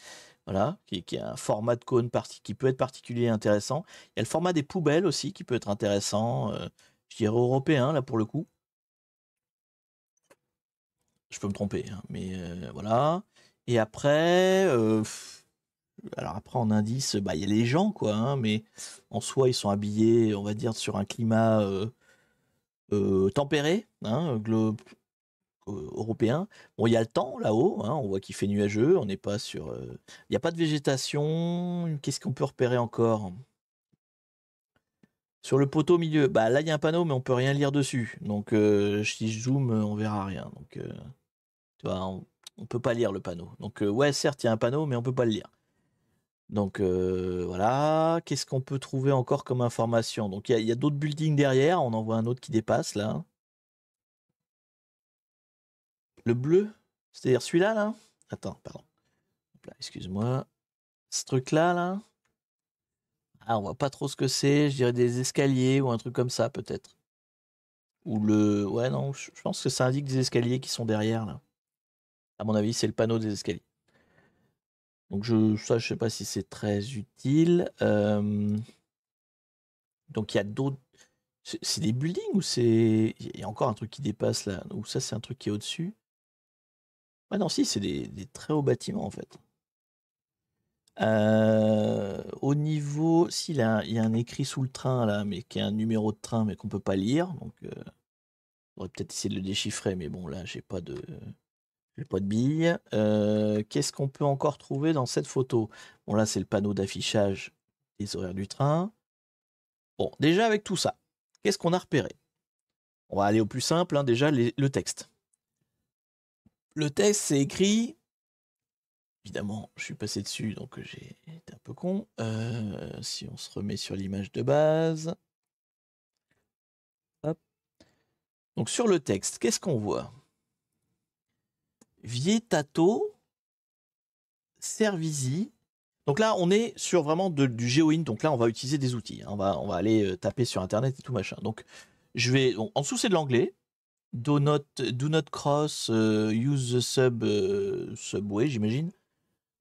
voilà, qui, a un format de cône parti, qui peut être particulier et intéressant. Il y a le format des poubelles aussi qui peut être intéressant. Euh, je dirais européen là pour le coup. Je peux me tromper, hein, mais euh, voilà. Et après, euh, alors après en indice, bah il y a les gens quoi, hein, mais en soi ils sont habillés, on va dire sur un climat tempéré, hein, globe européen. Bon, il y a le temps là-haut, hein, on voit qu'il fait nuageux, on n'est pas sur. Euh, il n'y a pas de végétation. Qu'est-ce qu'on peut repérer encore Sur le poteau milieu, bah là il y a un panneau, mais on ne peut rien lire dessus. Donc euh, si je zoome, on verra rien. Donc euh, tu on, ne peut pas lire le panneau. Donc ouais, certes, il y a un panneau, mais on peut pas le lire. Donc voilà, qu'est-ce qu'on peut trouver encore comme information Donc il y a d'autres buildings derrière, on en voit un autre qui dépasse là. Le bleu, c'est-à-dire celui-là, là Attends, pardon. Excuse-moi. Ce truc-là, là Ah, on voit pas trop ce que c'est. Je dirais des escaliers ou un truc comme ça, peut-être. Ou le... Ouais, non, je pense que ça indique des escaliers qui sont derrière, là. À mon avis, c'est le panneau des escaliers. Donc je, ça, je sais pas si c'est très utile. Euh, donc il y a d'autres... C'est des buildings ou c'est... Il y a encore un truc qui dépasse là. Ou ça, c'est un truc qui est au-dessus. Ah non, si, c'est des, très hauts bâtiments en fait. Euh, au niveau, s'il il y a un écrit sous le train là, mais qui est un numéro de train, mais qu'on peut pas lire, donc euh, on aurait peut-être essayé de le déchiffrer, mais bon là, j'ai pas de, j'ai pas de billes. Euh, qu'est-ce qu'on peut encore trouver dans cette photo Bon là, c'est le panneau d'affichage des horaires du train. Bon, déjà avec tout ça, qu'est-ce qu'on a repéré On va aller au plus simple, hein, déjà le texte le texte, c'est écrit. Évidemment, je suis passé dessus, donc euh, j'ai été un peu con. Euh, si on se remet sur l'image de base. Donc sur le texte, qu'est-ce qu'on voit Vietato, Servizi. Donc là, on est sur vraiment du GeoIn, Donc là, on va utiliser des outils. Hein. On, va, on va aller euh, taper sur Internet et tout machin. Donc, je vais. Donc, en dessous, c'est de l'anglais. Do not, do not cross, euh, use the sub, euh, subway, j'imagine.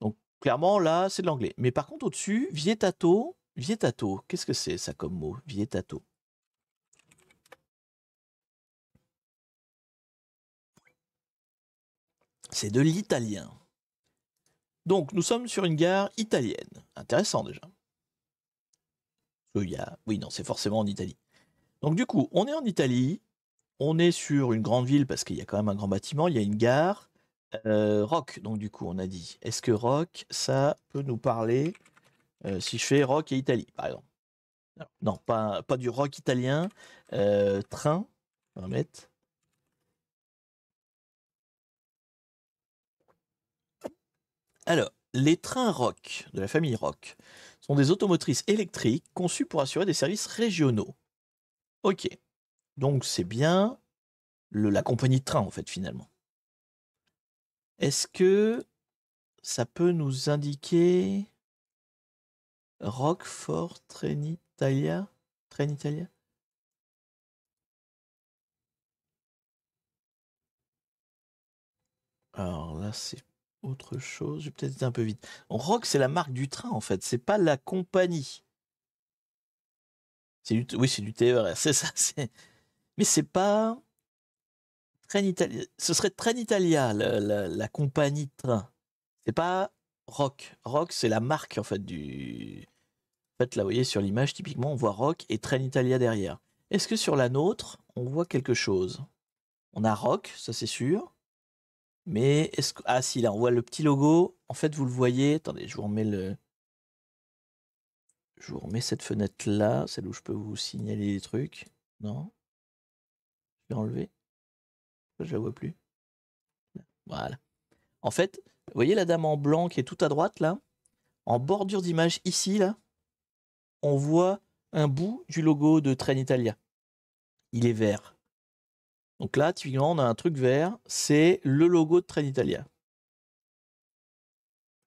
Donc clairement, là, c'est de l'anglais. Mais par contre, au-dessus, vietato, vietato, qu'est-ce que c'est ça comme mot Vietato. C'est de l'italien. Donc nous sommes sur une gare italienne. Intéressant déjà. Oui, non, c'est forcément en Italie. Donc du coup, on est en Italie, on est sur une grande ville parce qu'il y a quand même un grand bâtiment, il y a une gare. Euh, rock, donc du coup, on a dit. Est-ce que rock, ça peut nous parler euh, si je fais rock et Italie, par exemple Non, pas, pas du rock italien. Euh, train, on va mettre. Alors, les trains rock, de la famille rock, sont des automotrices électriques conçues pour assurer des services régionaux. Ok. Donc c'est bien le, la compagnie de train, en fait, finalement. Est-ce que ça peut nous indiquer Roquefort, Trenitalia Trenitalia Alors là, c'est autre chose. J'ai peut-être été un peu vite. Rock, c'est la marque du train, en fait. C'est pas la compagnie. Du oui, c'est du TER. C'est ça. mais c'est pas Train Ce serait Train la, compagnie de train. C'est pas Rock. Rock, c'est la marque en fait du. En fait, là, vous voyez sur l'image, typiquement, on voit Rock et Train derrière. Est-ce que sur la nôtre, on voit quelque chose On a Rock, ça c'est sûr. Mais est-ce que. Ah, si, là, on voit le petit logo. En fait, vous le voyez. Attendez, je vous remets le. Je vous remets cette fenêtre là, celle où je peux vous signaler les trucs. Non enlever. Je la vois plus. Voilà. En fait, vous voyez la dame en blanc qui est tout à droite là En bordure d'image ici là, on voit un bout du logo de Train Italia. Il est vert. Donc là, typiquement, on a un truc vert, c'est le logo de Train Italia.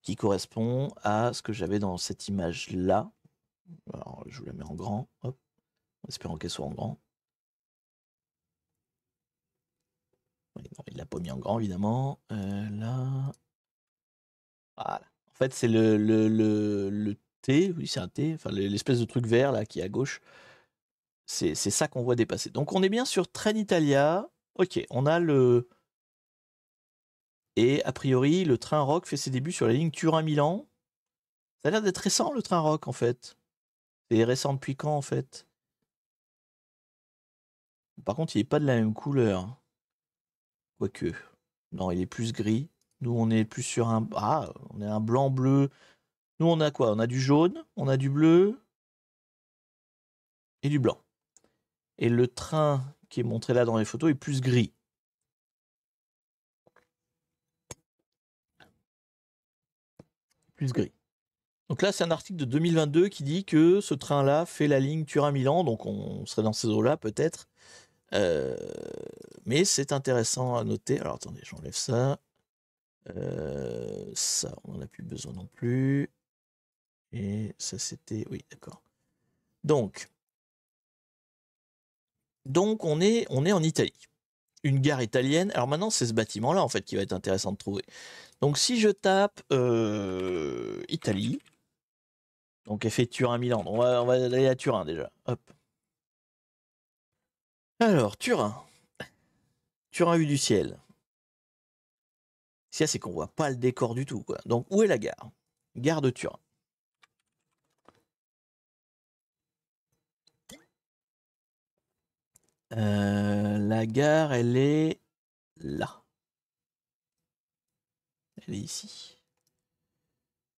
Qui correspond à ce que j'avais dans cette image là. Alors, je vous la mets en grand, hop, en qu'elle soit en grand. Non, il l'a pas mis en grand, évidemment. Euh, là. Voilà. En fait, c'est le, le, le, T, oui, c'est un T, enfin, l'espèce de truc vert là qui est à gauche. C'est ça qu'on voit dépasser. Donc, on est bien sur Train Italia. Ok, on a le. Et a priori, le train rock fait ses débuts sur la ligne Turin-Milan. Ça a l'air d'être récent, le train rock, en fait. C'est récent depuis quand, en fait Par contre, il n'est pas de la même couleur. Quoique. Non, il est plus gris. Nous, on est plus sur un. Ah, on est un blanc-bleu. Nous, on a quoi On a du jaune, on a du bleu et du blanc. Et le train qui est montré là dans les photos est plus gris. Plus gris. Donc là, c'est un article de 2022 qui dit que ce train-là fait la ligne Turin-Milan, donc on serait dans ces eaux-là peut-être, euh, mais c'est intéressant à noter. Alors attendez, j'enlève ça. Euh, ça, on n'en a plus besoin non plus. Et ça, c'était. Oui, d'accord. Donc. Donc, on est, on est en Italie. Une gare italienne. Alors maintenant, c'est ce bâtiment-là, en fait, qui va être intéressant de trouver. Donc, si je tape euh, Italie. Donc, effet Turin-Milan. On va, on va aller à Turin déjà. Hop. Alors, Turin. Turin vue du ciel. Si c'est qu'on voit pas le décor du tout. Quoi. Donc, où est la gare Gare de Turin. Euh, la gare, elle est là. Elle est ici.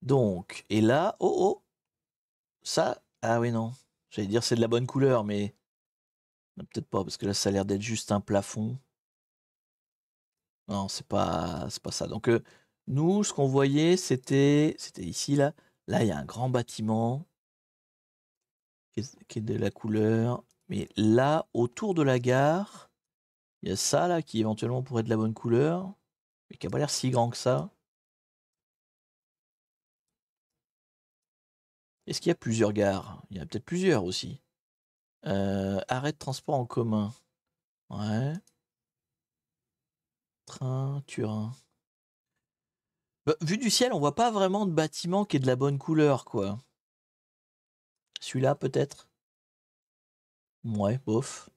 Donc, et là, oh oh, ça, ah oui non, j'allais dire c'est de la bonne couleur, mais Peut-être pas, parce que là, ça a l'air d'être juste un plafond. Non, c'est pas, c'est pas ça. Donc, euh, nous, ce qu'on voyait, c'était, c'était ici, là. Là, il y a un grand bâtiment qui est, qui est, de la couleur. Mais là, autour de la gare, il y a ça, là, qui éventuellement pourrait être de la bonne couleur, mais qui n'a pas l'air si grand que ça. Est-ce qu'il y a plusieurs gares Il y en a peut-être plusieurs aussi. Euh, arrêt de transport en commun. Ouais. Train, Turin. Bah, vu du ciel, on voit pas vraiment de bâtiment qui est de la bonne couleur, quoi. Celui-là, peut-être Ouais, bof.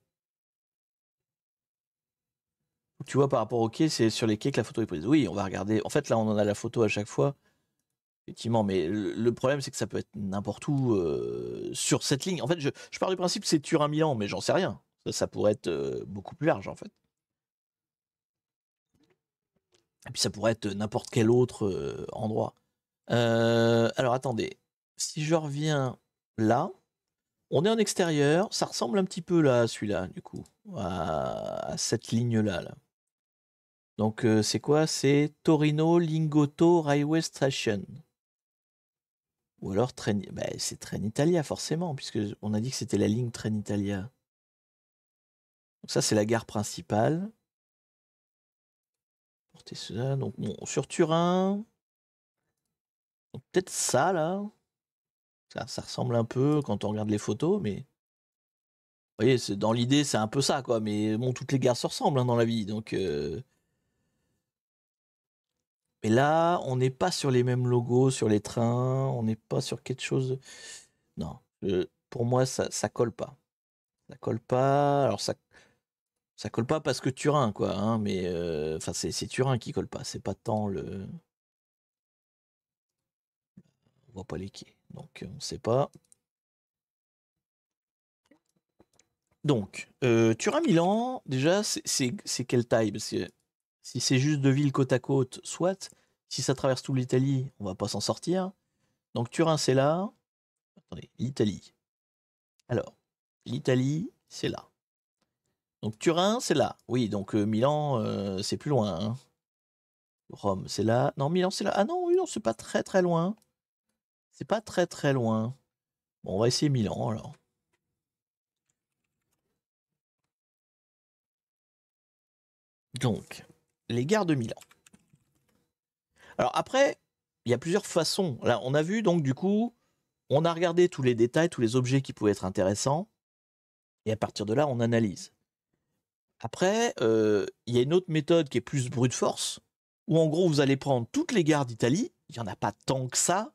Tu vois, par rapport au quai, c'est sur les quais que la photo est prise. Oui, on va regarder. En fait, là, on en a la photo à chaque fois. Effectivement, mais le problème, c'est que ça peut être n'importe où euh, sur cette ligne. En fait, je, pars du principe c'est Turin-Milan, mais j'en sais rien. Ça, pourrait être euh, beaucoup plus large, en fait. Et puis ça pourrait être n'importe quel autre euh, endroit. alors attendez, si je reviens là, on est en extérieur, ça ressemble un petit peu là, celui-là, du coup, à, cette ligne-là. Là. Donc c'est quoi C'est Torino Lingotto Railway Station. Ou alors Train... Bah, c'est Train Italia, forcément, puisque on a dit que c'était la ligne Train Italia. Donc ça, c'est la gare principale. Portez cela. Donc, bon, sur Turin. Peut-être ça, là. Ça, ressemble un peu quand on regarde les photos, mais. Vous voyez, dans l'idée, c'est un peu ça, quoi. Mais bon, toutes les gares se ressemblent hein, dans la vie. Donc, euh, mais là, on n'est pas sur les mêmes logos sur les trains, on n'est pas sur quelque chose. De... Non, pour moi, ça, ça colle pas. Ça colle pas. Alors ça, ça colle pas parce que Turin, quoi. Hein, mais euh, enfin, c'est, Turin qui colle pas. C'est pas tant le. On voit pas les quais, donc euh, on ne sait pas. Donc, euh, Turin-Milan, déjà, c'est, c'est quelle taille Parce si c'est juste deux villes côte à côte, soit. Si ça traverse tout l'Italie, on va pas s'en sortir. Donc Turin, c'est là. Attendez, l'Italie. Alors, l'Italie, c'est là. Donc Turin, c'est là. Oui, donc euh, Milan, euh, c'est plus loin. Hein. Rome, c'est là. Non, Milan, c'est là. Ah non, oui, non, c'est pas très très loin. C'est pas très très loin. Bon, on va essayer Milan alors. Donc, les gares de Milan. Alors après, il y a plusieurs façons. Là, on a vu donc du coup, on a regardé tous les détails, tous les objets qui pouvaient être intéressants, et à partir de là, on analyse. Après, euh, il y a une autre méthode qui est plus brute force, où en gros, vous allez prendre toutes les gares d'Italie, il n'y en a pas tant que ça,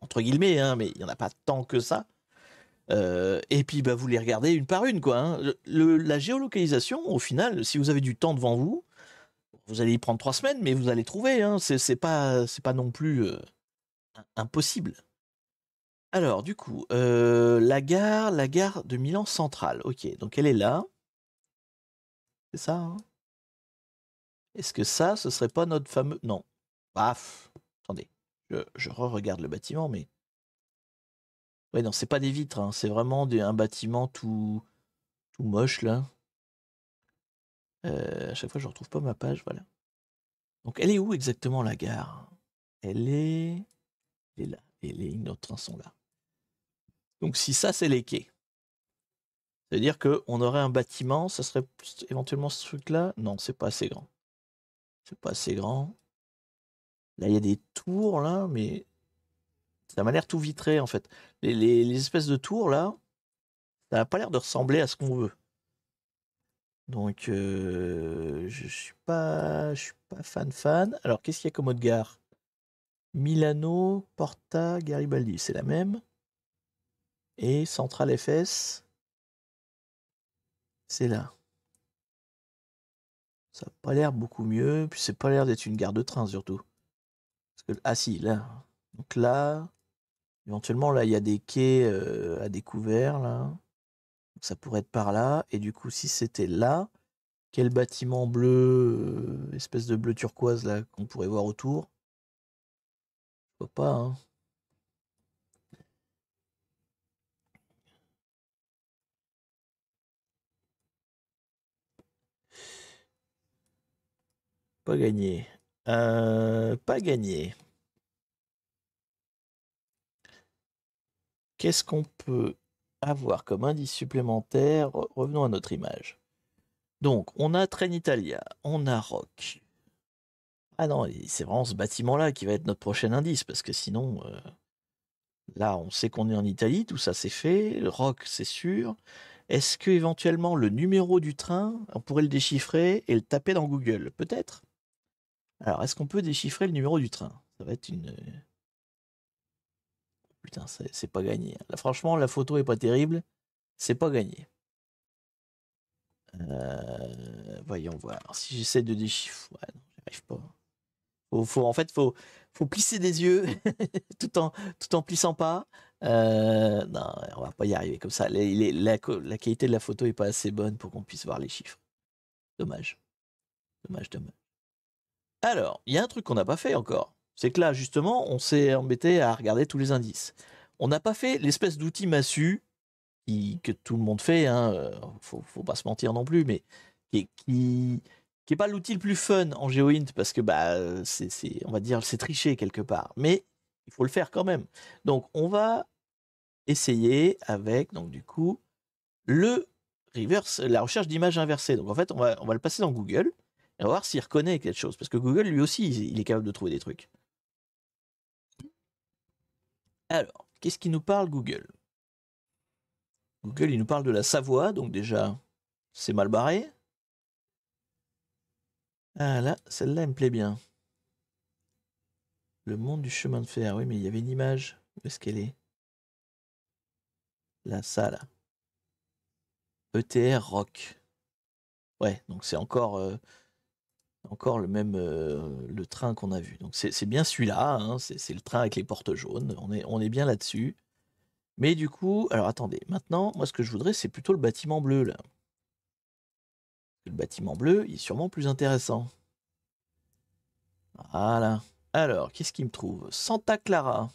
entre guillemets, hein, mais il n'y en a pas tant que ça. Euh, et puis bah, vous les regardez une par une. Quoi, hein. la géolocalisation, au final, si vous avez du temps devant vous, vous allez y prendre trois semaines, mais vous allez trouver. Hein. C'est pas, c'est pas non plus impossible. Alors, du coup, la gare, la gare de Milan centrale. Ok, donc elle est là. C'est ça. Hein? Est-ce que ça, ce serait pas notre fameux Non. Baf. Attendez, je, re-regarde le bâtiment, mais. Oui, non, c'est pas des vitres. Hein. C'est vraiment un bâtiment tout, tout moche là. Euh, à chaque fois, je retrouve pas ma page, voilà. Donc, elle est où exactement la gare elle est... elle est là. Et les lignes sont là. Donc, si ça, c'est les quais. C'est-à-dire qu'on aurait un bâtiment, ça serait éventuellement ce truc-là. Non, c'est pas assez grand. C'est pas assez grand. Là, il y a des tours, là, mais ça m'a l'air tout vitré, en fait. Les, les, espèces de tours, là, ça n'a pas l'air de ressembler à ce qu'on veut. Donc, euh, je suis pas, je suis pas fan fan. Alors, qu'est-ce qu'il y a comme autre gare Milano, Porta, Garibaldi, c'est la même. Et Central FS, c'est là. Ça n'a pas l'air beaucoup mieux. Puis c'est pas l'air d'être une gare de train surtout. que, ah si, là. Donc là, éventuellement là, il y a des quais euh, à découvert là ça pourrait être par là. Et du coup, si c'était là, quel bâtiment bleu, espèce de bleu turquoise là qu'on pourrait voir autour Je pas. Hein. Pas gagné. Euh, pas gagné. Qu'est-ce qu'on peut avoir comme indice supplémentaire Revenons à notre image. Donc, on a Train Italia, on a ROC. Ah non, c'est vraiment ce bâtiment-là qui va être notre prochain indice, parce que sinon, euh, là, on sait qu'on est en Italie, tout ça c'est fait, le c'est sûr. Est-ce que éventuellement le numéro du train, on pourrait le déchiffrer et le taper dans Google Peut-être. Alors, est-ce qu'on peut déchiffrer le numéro du train Ça va être une, putain, c'est pas gagné. Là, franchement, la photo est pas terrible, c'est pas gagné. Euh, voyons voir. Si j'essaie de déchiffrer, ouais, non, arrive pas. en fait, faut, faut plisser des yeux tout en tout en plissant pas. Euh, non, on va pas y arriver comme ça. la, qualité de la photo est pas assez bonne pour qu'on puisse voir les chiffres. Dommage. Dommage, dommage. Alors, il y a un truc qu'on n'a pas fait encore c'est que là, justement, on s'est embêté à regarder tous les indices. On n'a pas fait l'espèce d'outil massue que tout le monde fait, hein, euh, faut, faut pas se mentir non plus, mais qui, qui, pas l'outil le plus fun en GeoInt parce que bah c'est, on va dire c'est tricher quelque part, mais il faut le faire quand même. Donc on va essayer avec donc du coup le reverse, la recherche d'images inversées. Donc en fait on va on va le passer dans Google et on va voir s'il reconnaît quelque chose parce que Google lui aussi il, est capable de trouver des trucs. Alors, qu'est-ce qui nous parle Google Google, il nous parle de la Savoie, donc déjà, c'est mal barré. Ah là, celle-là, elle me plaît bien. Le monde du chemin de fer, oui, mais il y avait une image. Où est-ce qu'elle est La salle. ETR Rock. Ouais, donc c'est encore euh, encore le même euh, le train qu'on a vu. Donc c'est bien celui-là, hein, c'est le train avec les portes jaunes, on est, on est bien là-dessus. Mais du coup, alors attendez, maintenant, moi ce que je voudrais, c'est plutôt le bâtiment bleu là. Le bâtiment bleu, il est sûrement plus intéressant. Voilà. Alors, qu'est-ce qu'il me trouve Santa Clara.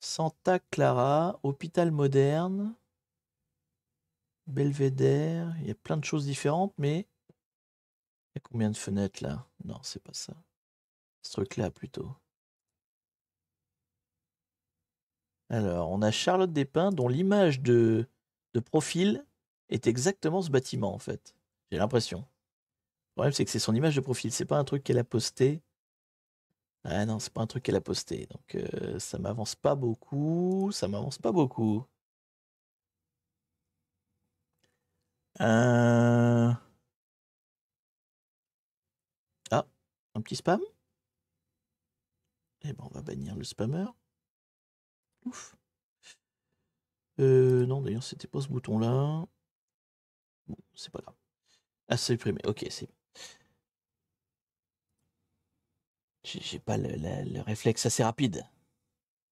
Santa Clara, hôpital moderne, Belvédère, il y a plein de choses différentes, mais il y a combien de fenêtres là Non, c'est pas ça. Ce truc-là plutôt. Alors, on a Charlotte Despins dont l'image de, de profil est exactement ce bâtiment en fait. J'ai l'impression. Le problème c'est que c'est son image de profil, c'est pas un truc qu'elle a posté. Ah non, c'est pas un truc qu'elle a posté. Donc euh, ça m'avance pas beaucoup, ça m'avance pas beaucoup. Euh... Un petit spam et eh ben, on va bannir le spammer. Ouf. Euh, non, d'ailleurs, c'était pas ce bouton-là. Bon, c'est pas grave. Ah, c'est Ok, c'est J'ai pas le, réflexe assez rapide.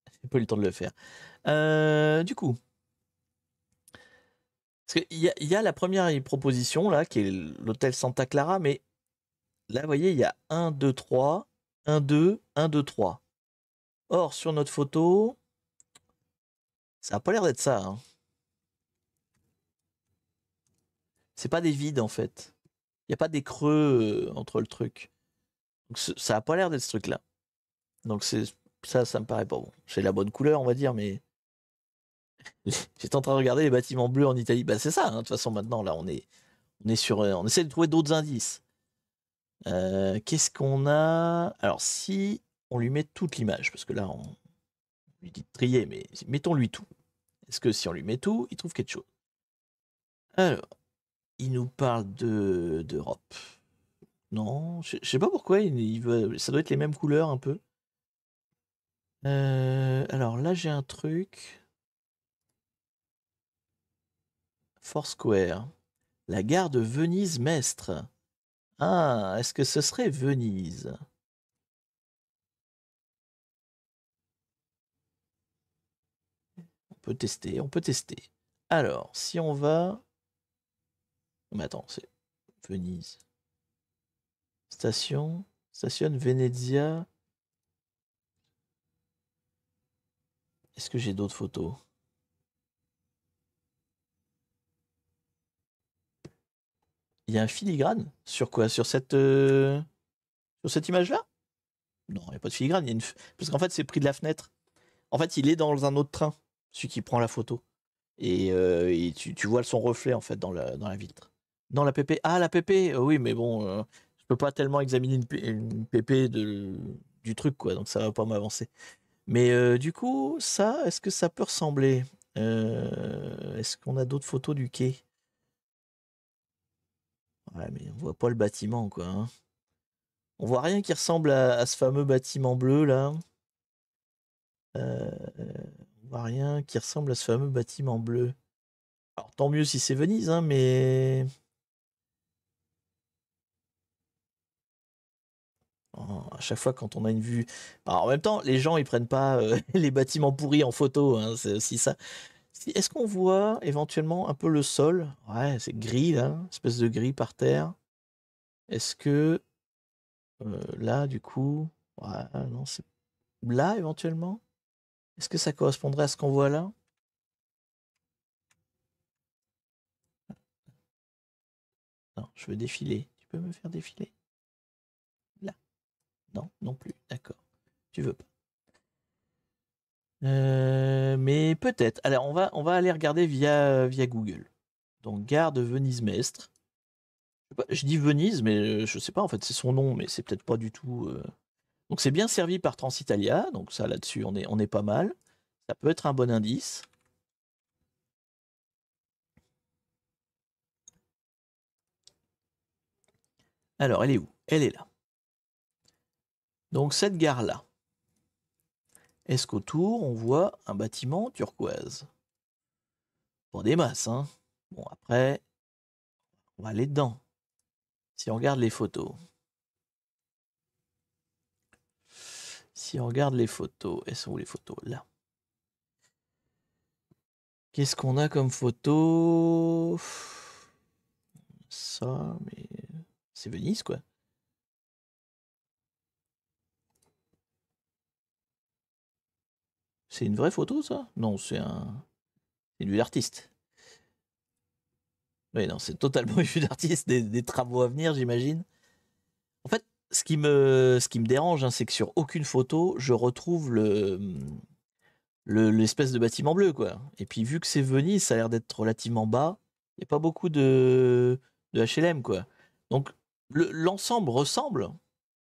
J'ai pas eu le temps de le faire. Euh, du coup. Parce qu'il y, y, a la première proposition, là, qui est l'hôtel Santa Clara, mais Là, vous voyez, il y a 1, 2, 3, 1, 2, 1, 2, 3. Or, sur notre photo, ça n'a pas l'air d'être ça. Ce hein. C'est pas des vides en fait. Il n'y a pas des creux euh, entre le truc. Donc, ça n'a pas l'air d'être ce truc-là. Donc c'est ça, ça me paraît pas bon. C'est la bonne couleur, on va dire, mais j'étais en train de regarder les bâtiments bleus en Italie. Bah c'est ça. Hein, de toute façon, maintenant là, on est, on est sur, euh, on essaie de trouver d'autres indices. Euh, qu'est-ce qu'on a Alors, si on lui met toute l'image, parce que là, on lui dit de trier, mais mettons-lui tout. Est-ce que si on lui met tout, il trouve quelque chose Alors, il nous parle d'Europe. non, je, ne sais pas pourquoi, il, veut, ça doit être les mêmes couleurs un peu. Euh, alors là, j'ai un truc. Square. La gare de Venise-Mestre. Ah, est-ce que ce serait Venise? On peut tester, on peut tester. Alors, si on va... Mais attends, c'est Venise. Station, station Venezia. Est-ce que j'ai d'autres photos? Il y a un filigrane sur quoi Sur cette, euh, cette image-là Non, il n'y a pas de filigrane. Il y a une... Parce qu'en fait, c'est pris de la fenêtre. En fait, il est dans un autre train, celui qui prend la photo. Et, euh, tu, vois son reflet, en fait, dans la, dans la vitre. Dans la PP. Ah, la PP euh, Oui, mais bon, je je peux pas tellement examiner une, une PP de, du truc, quoi. Donc, ça va pas m'avancer. Mais du coup, ça, est-ce que ça peut ressembler Est-ce qu'on a d'autres photos du quai Ouais, mais on voit pas le bâtiment, quoi. Hein. On voit rien qui ressemble à, ce fameux bâtiment bleu, là. Euh, on voit rien qui ressemble à ce fameux bâtiment bleu. Alors, tant mieux si c'est Venise, hein, mais... Oh, à chaque fois, quand on a une vue... Bah, en même temps, les gens, ils prennent pas euh, les bâtiments pourris en photo, hein, c'est aussi ça. Est-ce qu'on voit éventuellement un peu le sol Ouais, c'est gris là, espèce de gris par terre. Est-ce que euh, là, du coup, non, c'est là éventuellement Est-ce que ça correspondrait à ce qu'on voit là Non, je veux défiler. Tu peux me faire défiler Là Non, non plus. D'accord. Tu veux pas. Euh, mais peut-être. Alors, on va, on va aller regarder via, via Google. Donc, gare de Venise-Mestre. Je dis Venise, mais euh, je sais pas, en fait, c'est son nom, mais c'est peut-être pas du tout. Euh. Donc, c'est bien servi par Transitalia. Donc, ça, là-dessus, on est, on est pas mal. Ça peut être un bon indice. Alors, elle est où Elle est là. Donc, cette gare-là. Est-ce qu'autour on voit un bâtiment turquoise pour des masses, hein Bon, après, on va aller dedans. Si on regarde les photos. Si on regarde les photos, elles sont où les photos Là. Qu'est-ce qu'on a comme photo Ça, mais c'est Venise, quoi. C'est une vraie photo, ça Non, c'est un. C'est une vue d'artiste. Oui, non, c'est totalement une vue d'artiste, des, travaux à venir, j'imagine. En fait, ce qui me, ce qui me dérange, hein, c'est que sur aucune photo, je retrouve le l'espèce de bâtiment bleu, quoi. Et puis, vu que c'est Venise, ça a l'air d'être relativement bas. Il n'y a pas beaucoup de, de HLM, quoi. Donc, l'ensemble ressemble.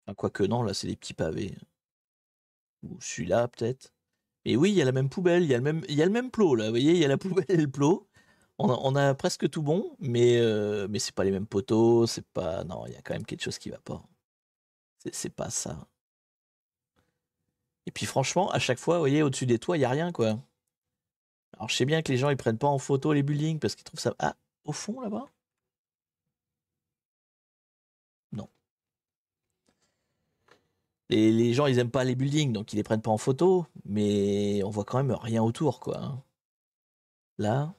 Enfin, quoique, non, là, c'est des petits pavés. Ou celui-là, peut-être. Mais oui, il y a la même poubelle, il y a le même, il y le même plot là. Vous voyez, il y a la poubelle et le plot. On a, presque tout bon, mais euh, mais c'est pas les mêmes poteaux, c'est pas non, il y a quand même quelque chose qui va pas. C'est pas ça. Et puis franchement, à chaque fois, vous voyez, au-dessus des toits, il y a rien quoi. Alors je sais bien que les gens ils prennent pas en photo les buildings parce qu'ils trouvent ça ah au fond là-bas. les gens, ils aiment pas les buildings, donc ils les prennent pas en photo, mais on voit quand même rien autour, quoi. Hein. Là,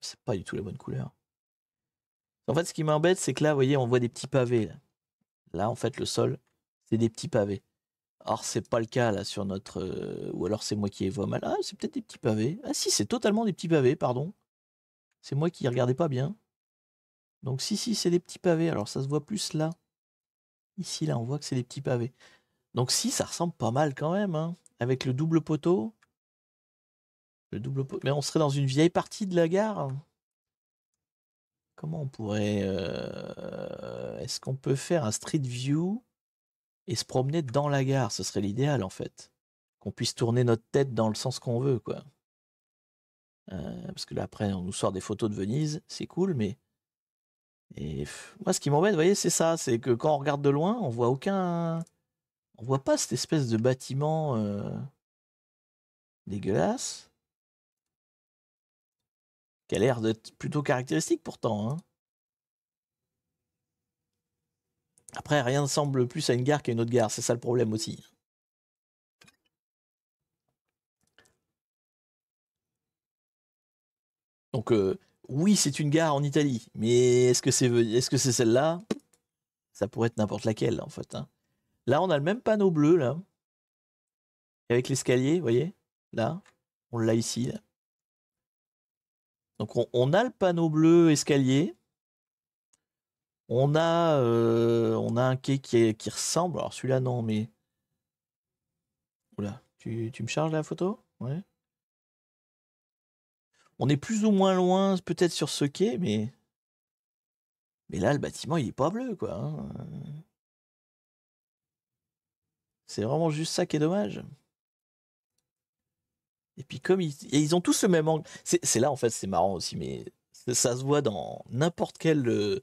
c'est pas du tout la bonne couleur. En fait, ce qui m'embête, c'est que là, vous voyez, on voit des petits pavés. Là, en fait, le sol, c'est des petits pavés. Or, c'est pas le cas là sur notre. Euh, ou alors c'est moi qui vois mal. Ah, c'est peut-être des petits pavés. Ah, si, c'est totalement des petits pavés, pardon. C'est moi qui regardais pas bien. Donc, si, si, c'est des petits pavés. Alors, ça se voit plus là. Ici, là, on voit que c'est des petits pavés. Donc si, ça ressemble pas mal quand même, hein. avec le double poteau. Le double poteau. Mais on serait dans une vieille partie de la gare. Comment on pourrait... Euh, est-ce qu'on peut faire un street view et se promener dans la gare Ce serait l'idéal en fait. Qu'on puisse tourner notre tête dans le sens qu'on veut, quoi. Euh, parce que là, après, on nous sort des photos de Venise, c'est cool, mais... Et moi, ce qui m'embête, vous voyez, c'est ça, c'est que quand on regarde de loin, on voit aucun on voit pas cette espèce de bâtiment euh, dégueulasse qui a l'air d'être plutôt caractéristique pourtant. Hein. Après, rien ne semble plus à une gare qu'à une autre gare, c'est ça le problème aussi. Donc euh, oui, c'est une gare en Italie, mais est-ce que c'est est -ce celle-là Ça pourrait être n'importe laquelle en fait. Hein. Là, on a le même panneau bleu, là. Avec l'escalier, vous voyez Là, on l'a ici. Donc, on, a le panneau bleu escalier. On a, euh, on a un quai qui, qui ressemble. Alors, celui-là, non, mais. Oula, tu, tu me charges la photo Ouais. On est plus ou moins loin, peut-être sur ce quai, mais. Mais là, le bâtiment, il est pas bleu, quoi. Hein. C'est vraiment juste ça qui est dommage. Et puis comme ils, ils ont tous le même angle, c'est là en fait c'est marrant aussi, mais ça se voit dans n'importe quel, euh,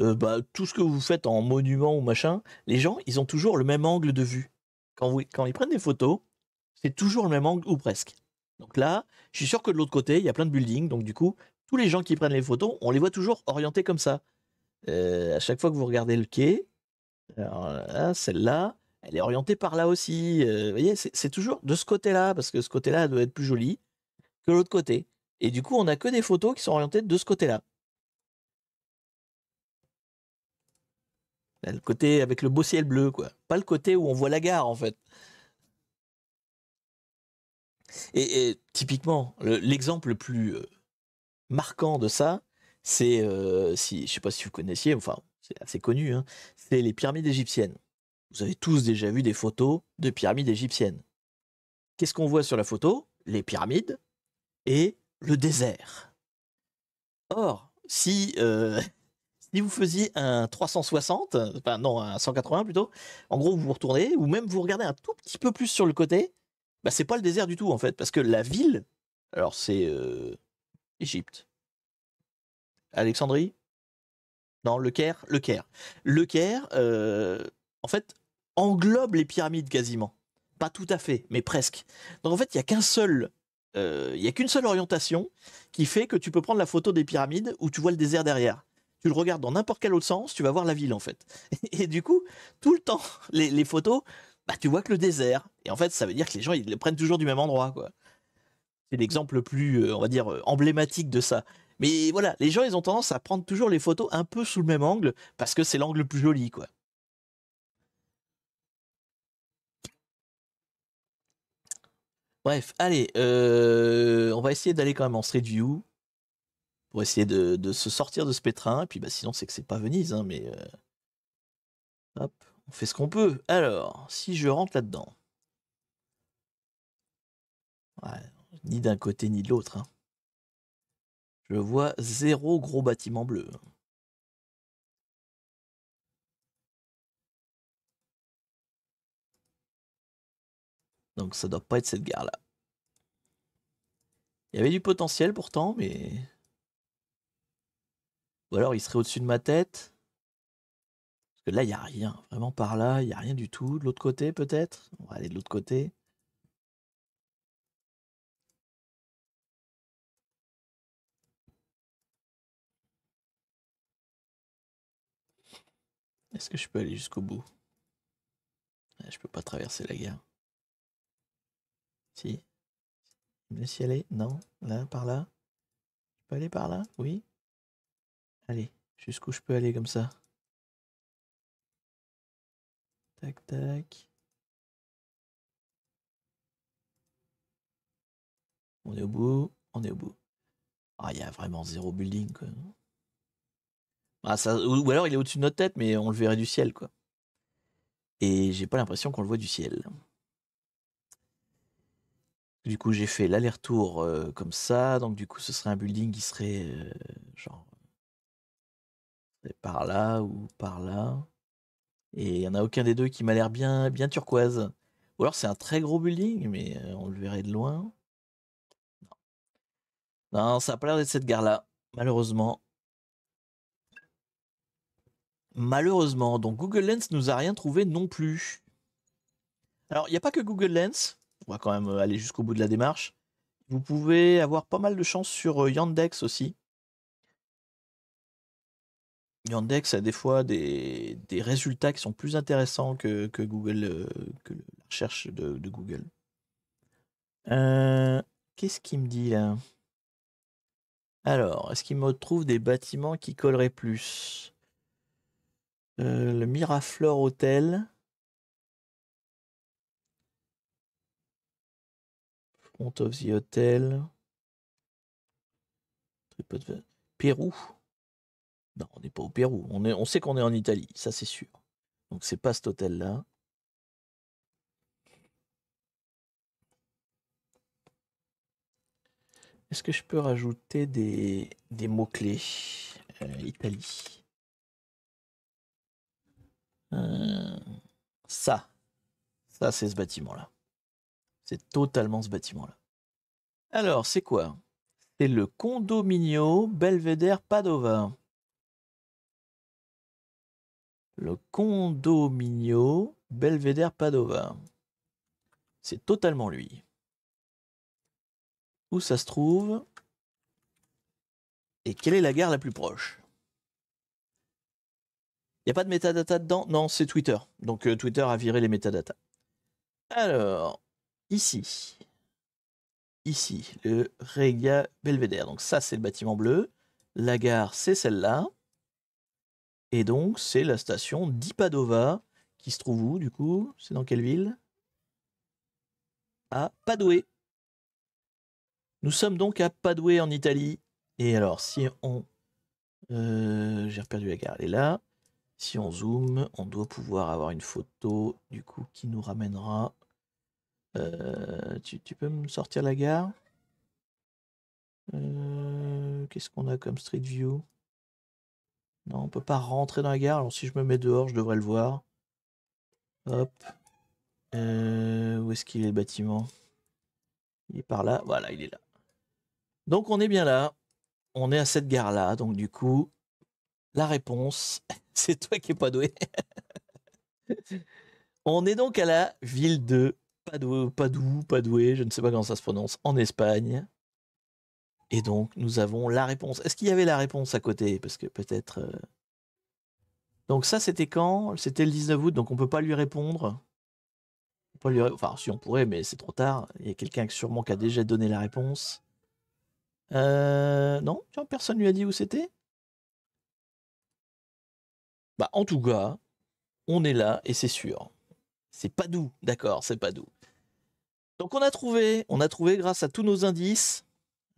euh, bah, tout ce que vous faites en monument ou machin, les gens ils ont toujours le même angle de vue. Quand, quand ils prennent des photos, c'est toujours le même angle ou presque. Donc là, je suis sûr que de l'autre côté il y a plein de buildings, donc du coup tous les gens qui prennent les photos, on les voit toujours orientés comme ça. Euh, à chaque fois que vous regardez le quai, celle-là, elle est orientée par là aussi. vous voyez, c'est toujours de ce côté-là, parce que ce côté-là doit être plus joli que l'autre côté. Et du coup, on n'a que des photos qui sont orientées de ce côté-là. Le côté avec le beau ciel bleu, quoi. Pas le côté où on voit la gare, en fait. Et, typiquement, l'exemple le, plus marquant de ça, c'est, si, je sais pas si vous connaissiez, enfin, c'est assez connu, hein, c'est les pyramides égyptiennes. Vous avez tous déjà vu des photos de pyramides égyptiennes. Qu'est-ce qu'on voit sur la photo Les pyramides et le désert. Or, si, euh, si vous faisiez un 360, enfin non, un 180 plutôt, en gros vous vous retournez, ou même vous regardez un tout petit peu plus sur le côté, bah c'est pas le désert du tout en fait, parce que la ville, alors c'est euh, Égypte. Alexandrie Non, le Caire Le Caire. Le Caire, euh, en fait, englobe les pyramides quasiment. Pas tout à fait, mais presque. Donc en fait, il n'y a qu'un seul euh, il a qu'une seule orientation qui fait que tu peux prendre la photo des pyramides où tu vois le désert derrière. Tu le regardes dans n'importe quel autre sens, tu vas voir la ville en fait. Et, du coup, tout le temps, les, photos, bah, tu vois que le désert. Et en fait, ça veut dire que les gens, ils le prennent toujours du même endroit. quoi. C'est l'exemple le plus, euh, on va dire, euh, emblématique de ça. Mais voilà, les gens, ils ont tendance à prendre toujours les photos un peu sous le même angle parce que c'est l'angle le plus joli. quoi. Bref, allez, euh, on va essayer d'aller quand même en street view pour essayer de, se sortir de ce pétrin. Et puis bah, sinon, c'est que c'est pas Venise, hein, mais euh, hop, on fait ce qu'on peut. Alors, si je rentre là-dedans, ni d'un côté ni de l'autre, hein. je vois zéro gros bâtiment bleu. Donc ça doit pas être cette gare-là. Il y avait du potentiel pourtant, mais... Ou alors il serait au-dessus de ma tête. Parce que là, il n'y a rien. Vraiment par là, il n'y a rien du tout. De l'autre côté, peut-être On va aller de l'autre côté. Est-ce que je peux aller jusqu'au bout ah, Je peux pas traverser la gare. Si. je me laisse y aller Non. Là, par là Je peux aller par là Oui. Allez, jusqu'où je peux aller comme ça Tac, tac. On est au bout, on est au bout. Ah, il y a vraiment zéro building, quoi. Bah, ça, ou alors il est au-dessus de notre tête, mais on le verrait du ciel, quoi. Et j'ai pas l'impression qu'on le voit du ciel. Du coup, j'ai fait l'aller-retour comme ça. Donc, du coup, ce serait un building qui serait genre euh, par là ou par là. Et il n'y en a aucun des deux qui m'a l'air bien, bien turquoise. Ou alors c'est un très gros building, mais on le verrait de loin. Non, ça n'a pas l'air d'être cette gare-là, malheureusement. Malheureusement, donc Google Lens nous a rien trouvé non plus. Alors, il n'y a pas que Google Lens on va quand même euh, aller jusqu'au bout de la démarche. Vous pouvez avoir pas mal de chance sur euh, Yandex aussi. Yandex a des fois des, des résultats qui sont plus intéressants que, que Google, euh, que la recherche de, Google. Qu'est-ce qu'il me dit là Alors, est-ce qu'il me trouve des bâtiments qui colleraient plus Le Miraflore Hotel. of the Hotel. Pérou. Non, on n'est pas au Pérou. On, est, on sait qu'on est en Italie, ça c'est sûr. Donc c'est pas cet hôtel-là. Est-ce que je peux rajouter des, mots-clés euh, Italie. Euh, ça. Ça, c'est ce bâtiment-là. C'est totalement ce bâtiment-là. Alors, c'est quoi C'est le Condominio Belvedere Padova. Le Condominio Belvedere Padova. C'est totalement lui. Où ça se trouve Et quelle est la gare la plus proche Il n'y a pas de métadata dedans Non, c'est Twitter. Donc euh, Twitter a viré les métadatas. Alors, ici. Ici, le Regia Belvedere. Donc ça, c'est le bâtiment bleu. La gare, c'est celle-là. Et donc, c'est la station d'Ipadova, qui se trouve où, du coup C'est dans quelle ville À Padoue. Nous sommes donc à Padoue, en Italie. Et alors, si on... Euh, j'ai reperdu la gare, elle est là. Si on zoome, on doit pouvoir avoir une photo, du coup, qui nous ramènera euh, tu, peux me sortir la gare euh, Qu'est-ce qu'on a comme Street View Non, on peut pas rentrer dans la gare. Alors si je me mets dehors, je devrais le voir. Hop. Euh, où est-ce qu'il est le bâtiment Il est par là. Voilà, il est là. Donc on est bien là. On est à cette gare-là. Donc du coup, la réponse, c'est toi qui es pas doué. on est donc à la ville de Padou, pas doué, je ne sais pas comment ça se prononce, en Espagne. Et donc, nous avons la réponse. Est-ce qu'il y avait la réponse à côté Parce que peut-être. Euh, donc, ça, c'était quand C'était le 19 août, donc on ne peut pas lui répondre. On peut lui... Enfin, si on pourrait, mais c'est trop tard. Il y a quelqu'un sûrement qui a déjà donné la réponse. Euh, non Tiens, personne lui a dit où c'était Bah, en tout cas, on est là et c'est sûr. C'est pas doux, d'accord, c'est pas doux. Donc on a trouvé, on a trouvé grâce à tous nos indices.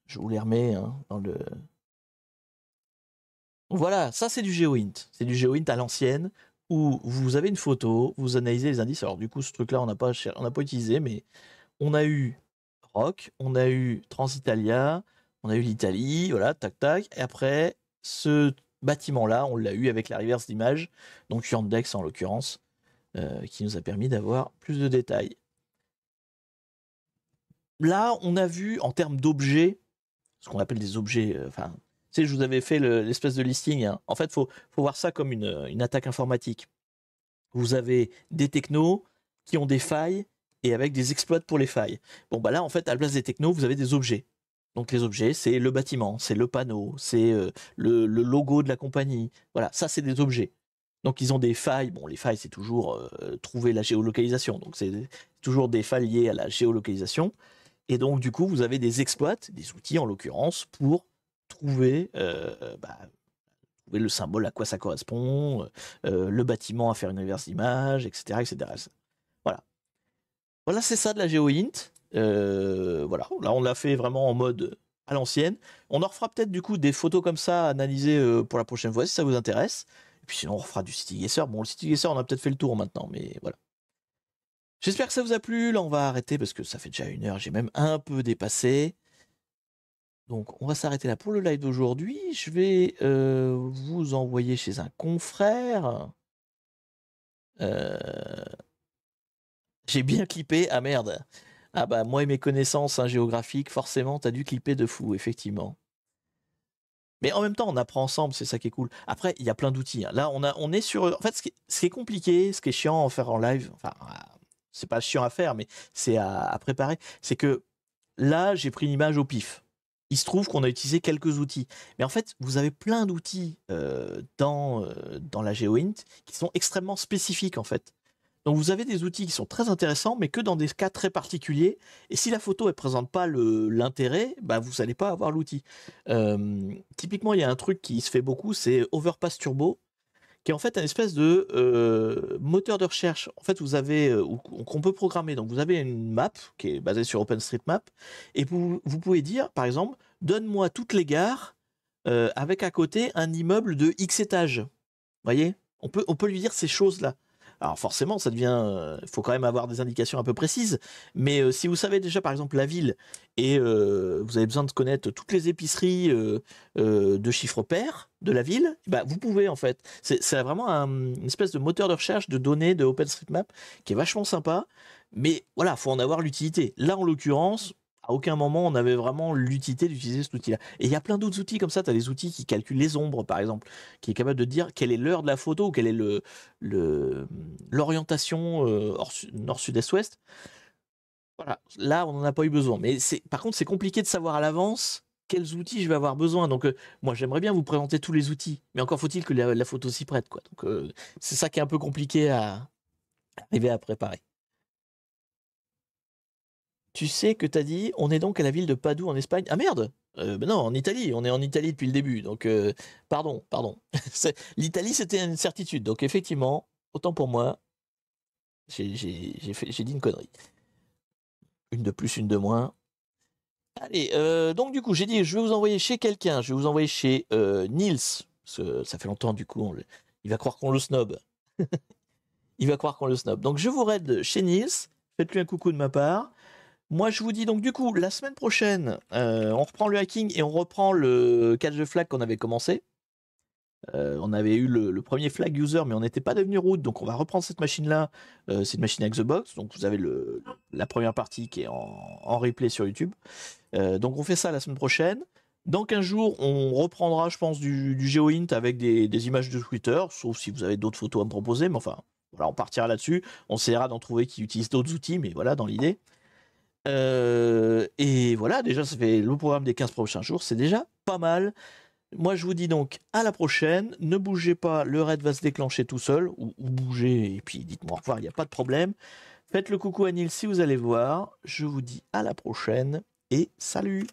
Je vous les remets hein, dans le. Voilà, ça c'est du GeoInt. C'est du GeoInt à l'ancienne où vous avez une photo, vous analysez les indices. Alors du coup, ce truc-là, on n'a pas, on pas utilisé, mais on a eu Rock, on a eu Transitalia, on a eu l'Italie, voilà, tac tac. Et après, ce bâtiment-là, on l'a eu avec la reverse d'image, donc Yandex en l'occurrence. Euh, qui nous a permis d'avoir plus de détails. Là, on a vu en termes d'objets, ce qu'on appelle des objets, euh, enfin, je vous avais fait l'espèce de listing. Hein. En fait, il faut, voir ça comme une, attaque informatique. Vous avez des technos qui ont des failles et avec des exploits pour les failles. Bon, bah là, en fait, à la place des technos, vous avez des objets. Donc les objets, c'est le bâtiment, c'est le panneau, c'est euh, le, logo de la compagnie. Voilà, ça, c'est des objets. Donc ils ont des failles. Bon, les failles, c'est toujours euh, trouver la géolocalisation. Donc c'est toujours des failles liées à la géolocalisation. Et donc du coup, vous avez des exploits, des outils en l'occurrence, pour trouver, euh, euh, bah, le symbole à quoi ça correspond, le bâtiment à faire une reverse image, etc., etc. Voilà. Voilà, c'est ça de la géoint. voilà, là on l'a fait vraiment en mode à l'ancienne. On en refera peut-être du coup des photos comme ça à analyser pour la prochaine fois si ça vous intéresse. Et puis sinon, on refera du City Guesser. Bon, le City Guesser, on a peut-être fait le tour maintenant, mais voilà. J'espère que ça vous a plu. Là, on va arrêter parce que ça fait déjà une heure. J'ai même un peu dépassé. Donc, on va s'arrêter là pour le live d'aujourd'hui. Je vais euh, vous envoyer chez un confrère. Euh, j'ai bien clippé. Ah merde. Ah bah, moi et mes connaissances hein, géographiques, forcément, t'as dû clipper de fou, effectivement. Mais en même temps, on apprend ensemble, c'est ça qui est cool. Après, il y a plein d'outils. Hein. Là, on, a, on est sur. En fait, ce qui, est, compliqué, ce qui est chiant à faire en live, enfin, c'est pas chiant à faire, mais c'est à, préparer, c'est que là, j'ai pris l'image au pif il se trouve qu'on a utilisé quelques outils. Mais en fait, vous avez plein d'outils euh, dans, euh, dans la GeoInt qui sont extrêmement spécifiques, en fait. Donc vous avez des outils qui sont très intéressants, mais que dans des cas très particuliers. Et si la photo ne présente pas l'intérêt, bah, vous n'allez pas avoir l'outil. Euh, typiquement, il y a un truc qui se fait beaucoup, c'est Overpass Turbo, qui est en fait un espèce de euh, moteur de recherche. En fait, vous avez euh, qu'on peut programmer. Donc vous avez une map qui est basée sur OpenStreetMap, et vous, pouvez dire, par exemple, donne-moi toutes les gares avec à côté un immeuble de X étages. Vous voyez on peut, on peut lui dire ces choses-là. Alors forcément, ça devient, Il euh, faut quand même avoir des indications un peu précises. Mais euh, si vous savez déjà, par exemple, la ville et euh, vous avez besoin de connaître toutes les épiceries de chiffres pairs de la ville, bah, vous pouvez en fait. C'est vraiment une espèce de moteur de recherche de données de OpenStreetMap qui est vachement sympa. Mais voilà, faut en avoir l'utilité. Là, en l'occurrence, à aucun moment on avait vraiment l'utilité d'utiliser cet outil-là. Et il y a plein d'autres outils comme ça. Tu as des outils qui calculent les ombres, par exemple, qui est capable de dire quelle est l'heure de la photo, quelle est l'orientation euh, nord-sud-est-ouest. Voilà, là on n'en a pas eu besoin. Mais par contre, c'est compliqué de savoir à l'avance quels outils je vais avoir besoin. Donc, euh, moi, j'aimerais bien vous présenter tous les outils, mais encore faut-il que la, photo s'y prête, quoi. Donc, euh, c'est ça qui est un peu compliqué à arriver à préparer tu sais que tu as dit, on est donc à la ville de Padoue en Espagne. Ah merde euh, ben Non, en Italie, on est en Italie depuis le début, donc euh, pardon, pardon. L'Italie, c'était une certitude, donc effectivement, autant pour moi, j'ai dit une connerie. Une de plus, une de moins. Allez, euh, donc du coup, j'ai dit, je vais vous envoyer chez quelqu'un, je vais vous envoyer chez Niels, ça fait longtemps du coup, il va croire qu'on le snob. il va croire qu'on le snob. Donc je vous raide chez Niels, faites-lui un coucou de ma part. Moi, je vous dis donc, du coup, la semaine prochaine, euh, on reprend le hacking et on reprend le catch de flag qu'on avait commencé. Euh, on avait eu le, premier flag user, mais on n'était pas devenu root, donc on va reprendre cette machine-là. Euh, c'est une machine avec The Box, donc vous avez le, la première partie qui est en, replay sur YouTube. donc on fait ça la semaine prochaine. Dans 15 jours, on reprendra, je pense, du, du GeoInt avec des, images de Twitter, sauf si vous avez d'autres photos à me proposer, mais enfin, voilà, on partira là-dessus. On essaiera d'en trouver qui utilisent d'autres outils, mais voilà, dans l'idée. Euh, et voilà, déjà, ça fait le programme des 15 prochains jours, c'est déjà pas mal. Moi, je vous dis donc à la prochaine. Ne bougez pas, le raid va se déclencher tout seul, ou, bougez, et puis dites-moi au revoir, il n'y a pas de problème. Faites le coucou à Nils si vous allez voir. Je vous dis à la prochaine, et salut